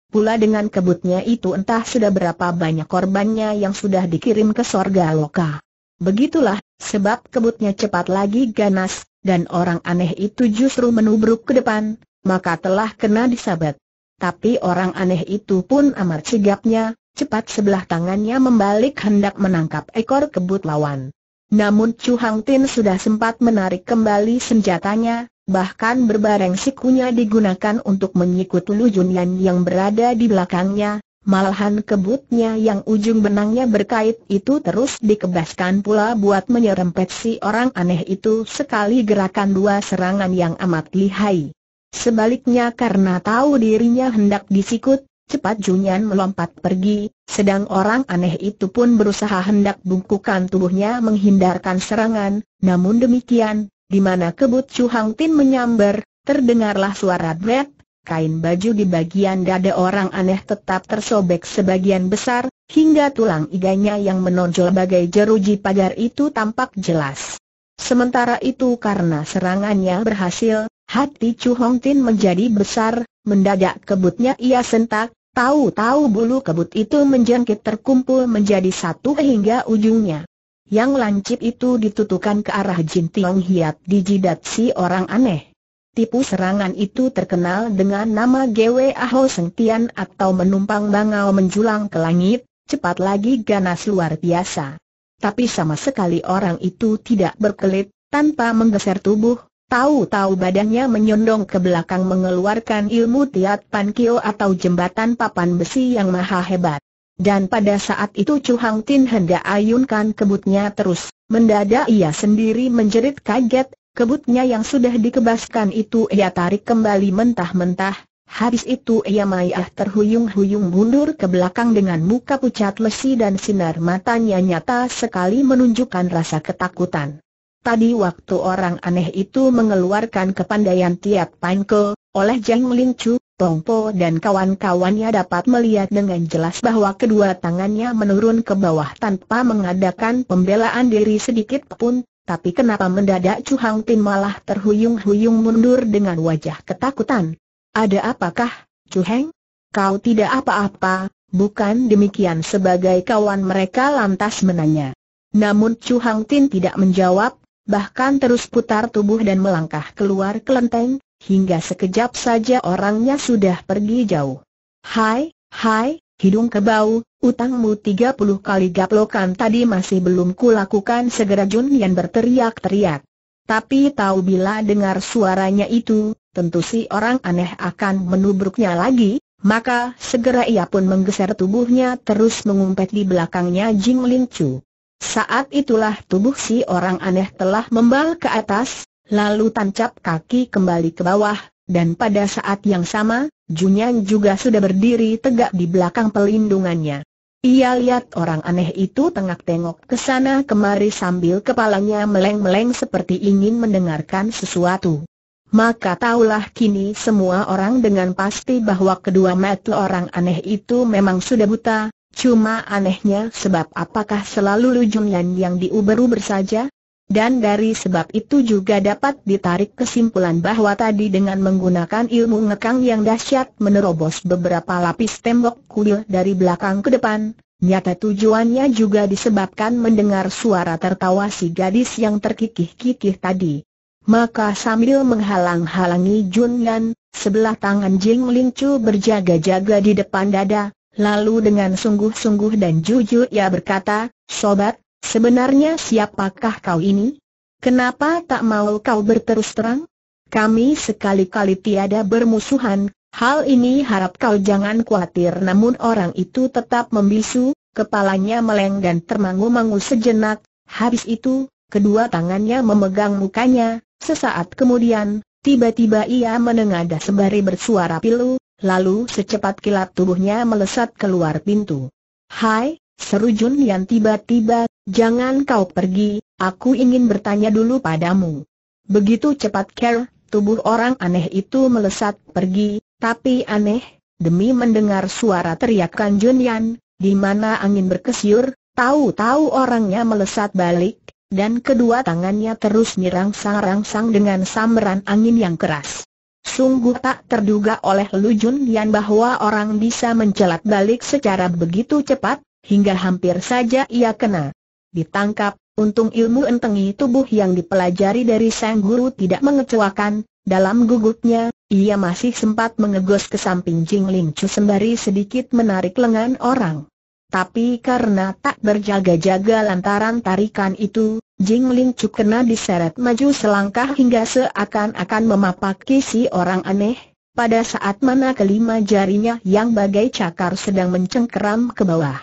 Pula dengan kebutnya itu entah sudah berapa banyak korbannya yang sudah dikirim ke sorga loka. Begitulah, sebab kebutnya cepat lagi ganas, dan orang aneh itu justru menubruk ke depan, maka telah kena disabet. Tapi orang aneh itu pun amat sigapnya, cepat sebelah tangannya membalik hendak menangkap ekor kebut lawan. Namun Chu Hang Tin sudah sempat menarik kembali senjatanya, bahkan berbareng sikunya digunakan untuk menyikut Lu Yan yang berada di belakangnya, malahan kebutnya yang ujung benangnya berkait itu terus dikebaskan pula buat menyerempet si orang aneh itu sekali gerakan dua serangan yang amat lihai. Sebaliknya karena tahu dirinya hendak disikut, cepat Junyan melompat pergi, sedang orang aneh itu pun berusaha hendak bungkukan tubuhnya menghindarkan serangan, namun demikian, di mana kebut Chu Hang Tin menyambar, terdengarlah suara bret, kain baju di bagian dada orang aneh tetap tersobek sebagian besar, hingga tulang iganya yang menonjol bagai jeruji pagar itu tampak jelas. Sementara itu karena serangannya berhasil, hati Chu Hong Tin menjadi besar, mendadak kebutnya ia sentak, tahu-tahu bulu kebut itu menjangkit terkumpul menjadi satu hingga ujungnya. Yang lancip itu ditutukan ke arah Jin Tiong Hiat di jidat si orang aneh. Tipu serangan itu terkenal dengan nama Gwe Aho Sengtian atau menumpang bangau menjulang ke langit, cepat lagi ganas luar biasa. Tapi sama sekali orang itu tidak berkelit, tanpa menggeser tubuh, tahu-tahu badannya menyondong ke belakang mengeluarkan ilmu tiat pankio atau jembatan papan besi yang maha hebat. Dan pada saat itu Chu Hang Tin hendak ayunkan kebutnya terus, mendadak ia sendiri menjerit kaget, Kebutnya yang sudah dikebaskan itu ia tarik kembali mentah-mentah, habis itu ia mayah terhuyung-huyung mundur ke belakang dengan muka pucat lesi dan sinar matanya nyata sekali menunjukkan rasa ketakutan. Tadi waktu orang aneh itu mengeluarkan kepandaian tiap panko, oleh Jiang Ling Chu, Tong Po dan kawan-kawannya dapat melihat dengan jelas bahwa kedua tangannya menurun ke bawah tanpa mengadakan pembelaan diri sedikit pun, tapi kenapa mendadak Chu Hang Tin malah terhuyung-huyung mundur dengan wajah ketakutan? Ada apakah, Chu Heng? Kau tidak apa-apa, bukan demikian sebagai kawan mereka lantas menanya. Namun Chu Hang Tin tidak menjawab, bahkan terus putar tubuh dan melangkah keluar kelenteng, hingga sekejap saja orangnya sudah pergi jauh. Hai, hai, Hidung kebau, utangmu tiga puluh kali gaplokan tadi masih belum kulakukan segera Jun Yan berteriak-teriak. Tapi tahu bila dengar suaranya itu, tentu si orang aneh akan menubruknya lagi, maka segera ia pun menggeser tubuhnya terus mengumpet di belakangnya Jing Ling Chu. Saat itulah tubuh si orang aneh telah membal ke atas, lalu tancap kaki kembali ke bawah, dan pada saat yang sama, Junyan juga sudah berdiri tegak di belakang pelindungannya. Ia lihat orang aneh itu tengak tengok ke sana kemari sambil kepalanya meleng-meleng seperti ingin mendengarkan sesuatu. Maka taulah kini semua orang dengan pasti bahwa kedua mata orang aneh itu memang sudah buta, cuma anehnya sebab apakah selalu Lu Junyan yang diuber-uber saja? Dan dari sebab itu juga dapat ditarik kesimpulan bahwa tadi dengan menggunakan ilmu ngekang yang dahsyat menerobos beberapa lapis tembok kuil dari belakang ke depan, nyata tujuannya juga disebabkan mendengar suara tertawa si gadis yang terkikih-kikih tadi. Maka sambil menghalang-halangi Jun Yan, sebelah tangan Jing Ling Chu berjaga-jaga di depan dada, lalu dengan sungguh-sungguh dan jujur ia berkata, Sobat, Sebenarnya siapakah kau ini? Kenapa tak mau kau berterus terang? Kami sekali-kali tiada bermusuhan, hal ini harap kau jangan khawatir namun orang itu tetap membisu, kepalanya meleng dan termangu-mangu sejenak, habis itu, kedua tangannya memegang mukanya, sesaat kemudian, tiba-tiba ia menengadah sembari bersuara pilu, lalu secepat kilat tubuhnya melesat keluar pintu. Hai, Seru Jun Lian tiba-tiba, jangan kau pergi, aku ingin bertanya dulu padamu. Begitu cepat Ker, tubuh orang aneh itu melesat pergi, tapi aneh, demi mendengar suara teriakan Jun Lian, di mana angin berkesiur, tahu-tahu orangnya melesat balik, dan kedua tangannya terus nyerang sang rangsang dengan samaran angin yang keras. Sungguh tak terduga oleh Lu Jun Lian bahwa orang bisa mencelat balik secara begitu cepat, hingga hampir saja ia kena. Ditangkap, untung ilmu entengi tubuh yang dipelajari dari sang guru tidak mengecewakan, dalam gugupnya, ia masih sempat mengegos ke samping Jing Ling Chu sembari sedikit menarik lengan orang. Tapi karena tak berjaga-jaga lantaran tarikan itu, Jing Ling Chu kena diseret maju selangkah hingga seakan-akan memapaki si orang aneh, pada saat mana kelima jarinya yang bagai cakar sedang mencengkeram ke bawah.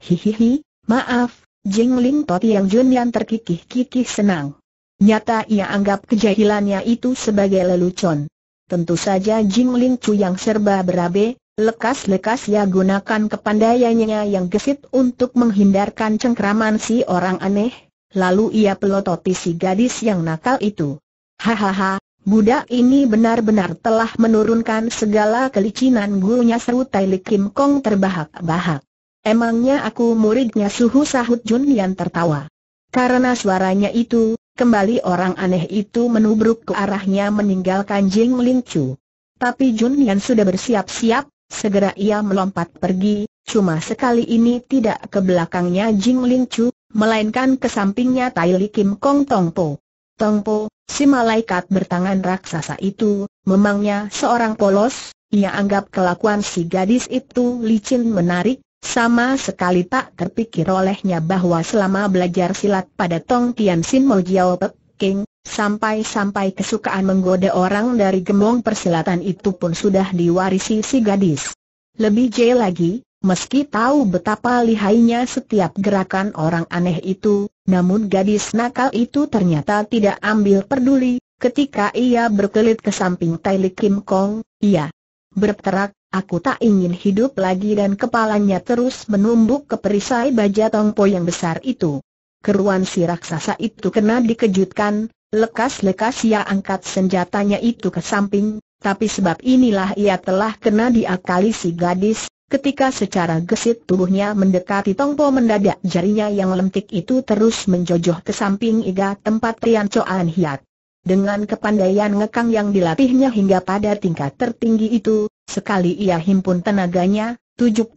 Hihihi, maaf, Jing Ling Tot yang Junian terkikih-kikih senang. Nyata ia anggap kejahilannya itu sebagai lelucon. Tentu saja Jing Ling Chu yang serba berabe, lekas-lekas ia gunakan kepandaiannya yang gesit untuk menghindarkan cengkraman si orang aneh, lalu ia pelototi si gadis yang nakal itu. Hahaha, Budak ini benar-benar telah menurunkan segala kelicinan gurunya seru Tai Lik Kim Kong terbahak-bahak. Emangnya aku muridnya suhu sahut Jun Lian tertawa. Karena suaranya itu, kembali orang aneh itu menubruk ke arahnya meninggalkan Jing Ling Chu. Tapi Jun Lian sudah bersiap-siap, segera ia melompat pergi, cuma sekali ini tidak ke belakangnya Jing Ling Chu, melainkan ke sampingnya Tai Li Kim Kong Tong Po. Tong Po, si malaikat bertangan raksasa itu, memangnya seorang polos, ia anggap kelakuan si gadis itu licin menarik, sama sekali tak terpikir olehnya bahwa selama belajar silat pada Tong Tian Sin Mo Jiao Pek King, sampai-sampai kesukaan menggoda orang dari gemong persilatan itu pun sudah diwarisi si gadis. Lebih jauh lagi, meski tahu betapa lihainya setiap gerakan orang aneh itu, namun gadis nakal itu ternyata tidak ambil peduli, ketika ia berkelit ke samping Tai Li Kim Kong, ia berterak Aku tak ingin hidup lagi dan kepalanya terus menumbuk ke perisai baja tongpo yang besar itu. Keruan si raksasa itu kena dikejutkan, lekas-lekas ia angkat senjatanya itu ke samping, tapi sebab inilah ia telah kena diakali si gadis, ketika secara gesit tubuhnya mendekati tongpo mendadak jarinya yang lentik itu terus menjojoh ke samping iga tempat Tian Coan Hiat. Dengan kepandaian ngekang yang dilatihnya hingga pada tingkat tertinggi itu, Sekali ia himpun tenaganya, 72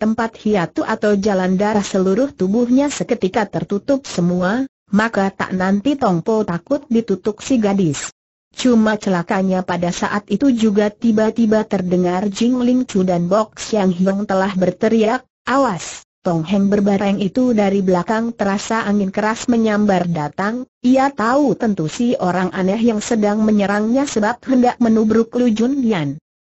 tempat hiatu atau jalan darah seluruh tubuhnya seketika tertutup semua, maka tak nanti Tongpo takut ditutup si gadis. Cuma celakanya pada saat itu juga tiba-tiba terdengar Jing Ling Chu dan Bok Siang Hiong telah berteriak, awas! Tong Heng berbareng itu dari belakang terasa angin keras menyambar datang, ia tahu tentu si orang aneh yang sedang menyerangnya sebab hendak menubruk Lu Jun Yan.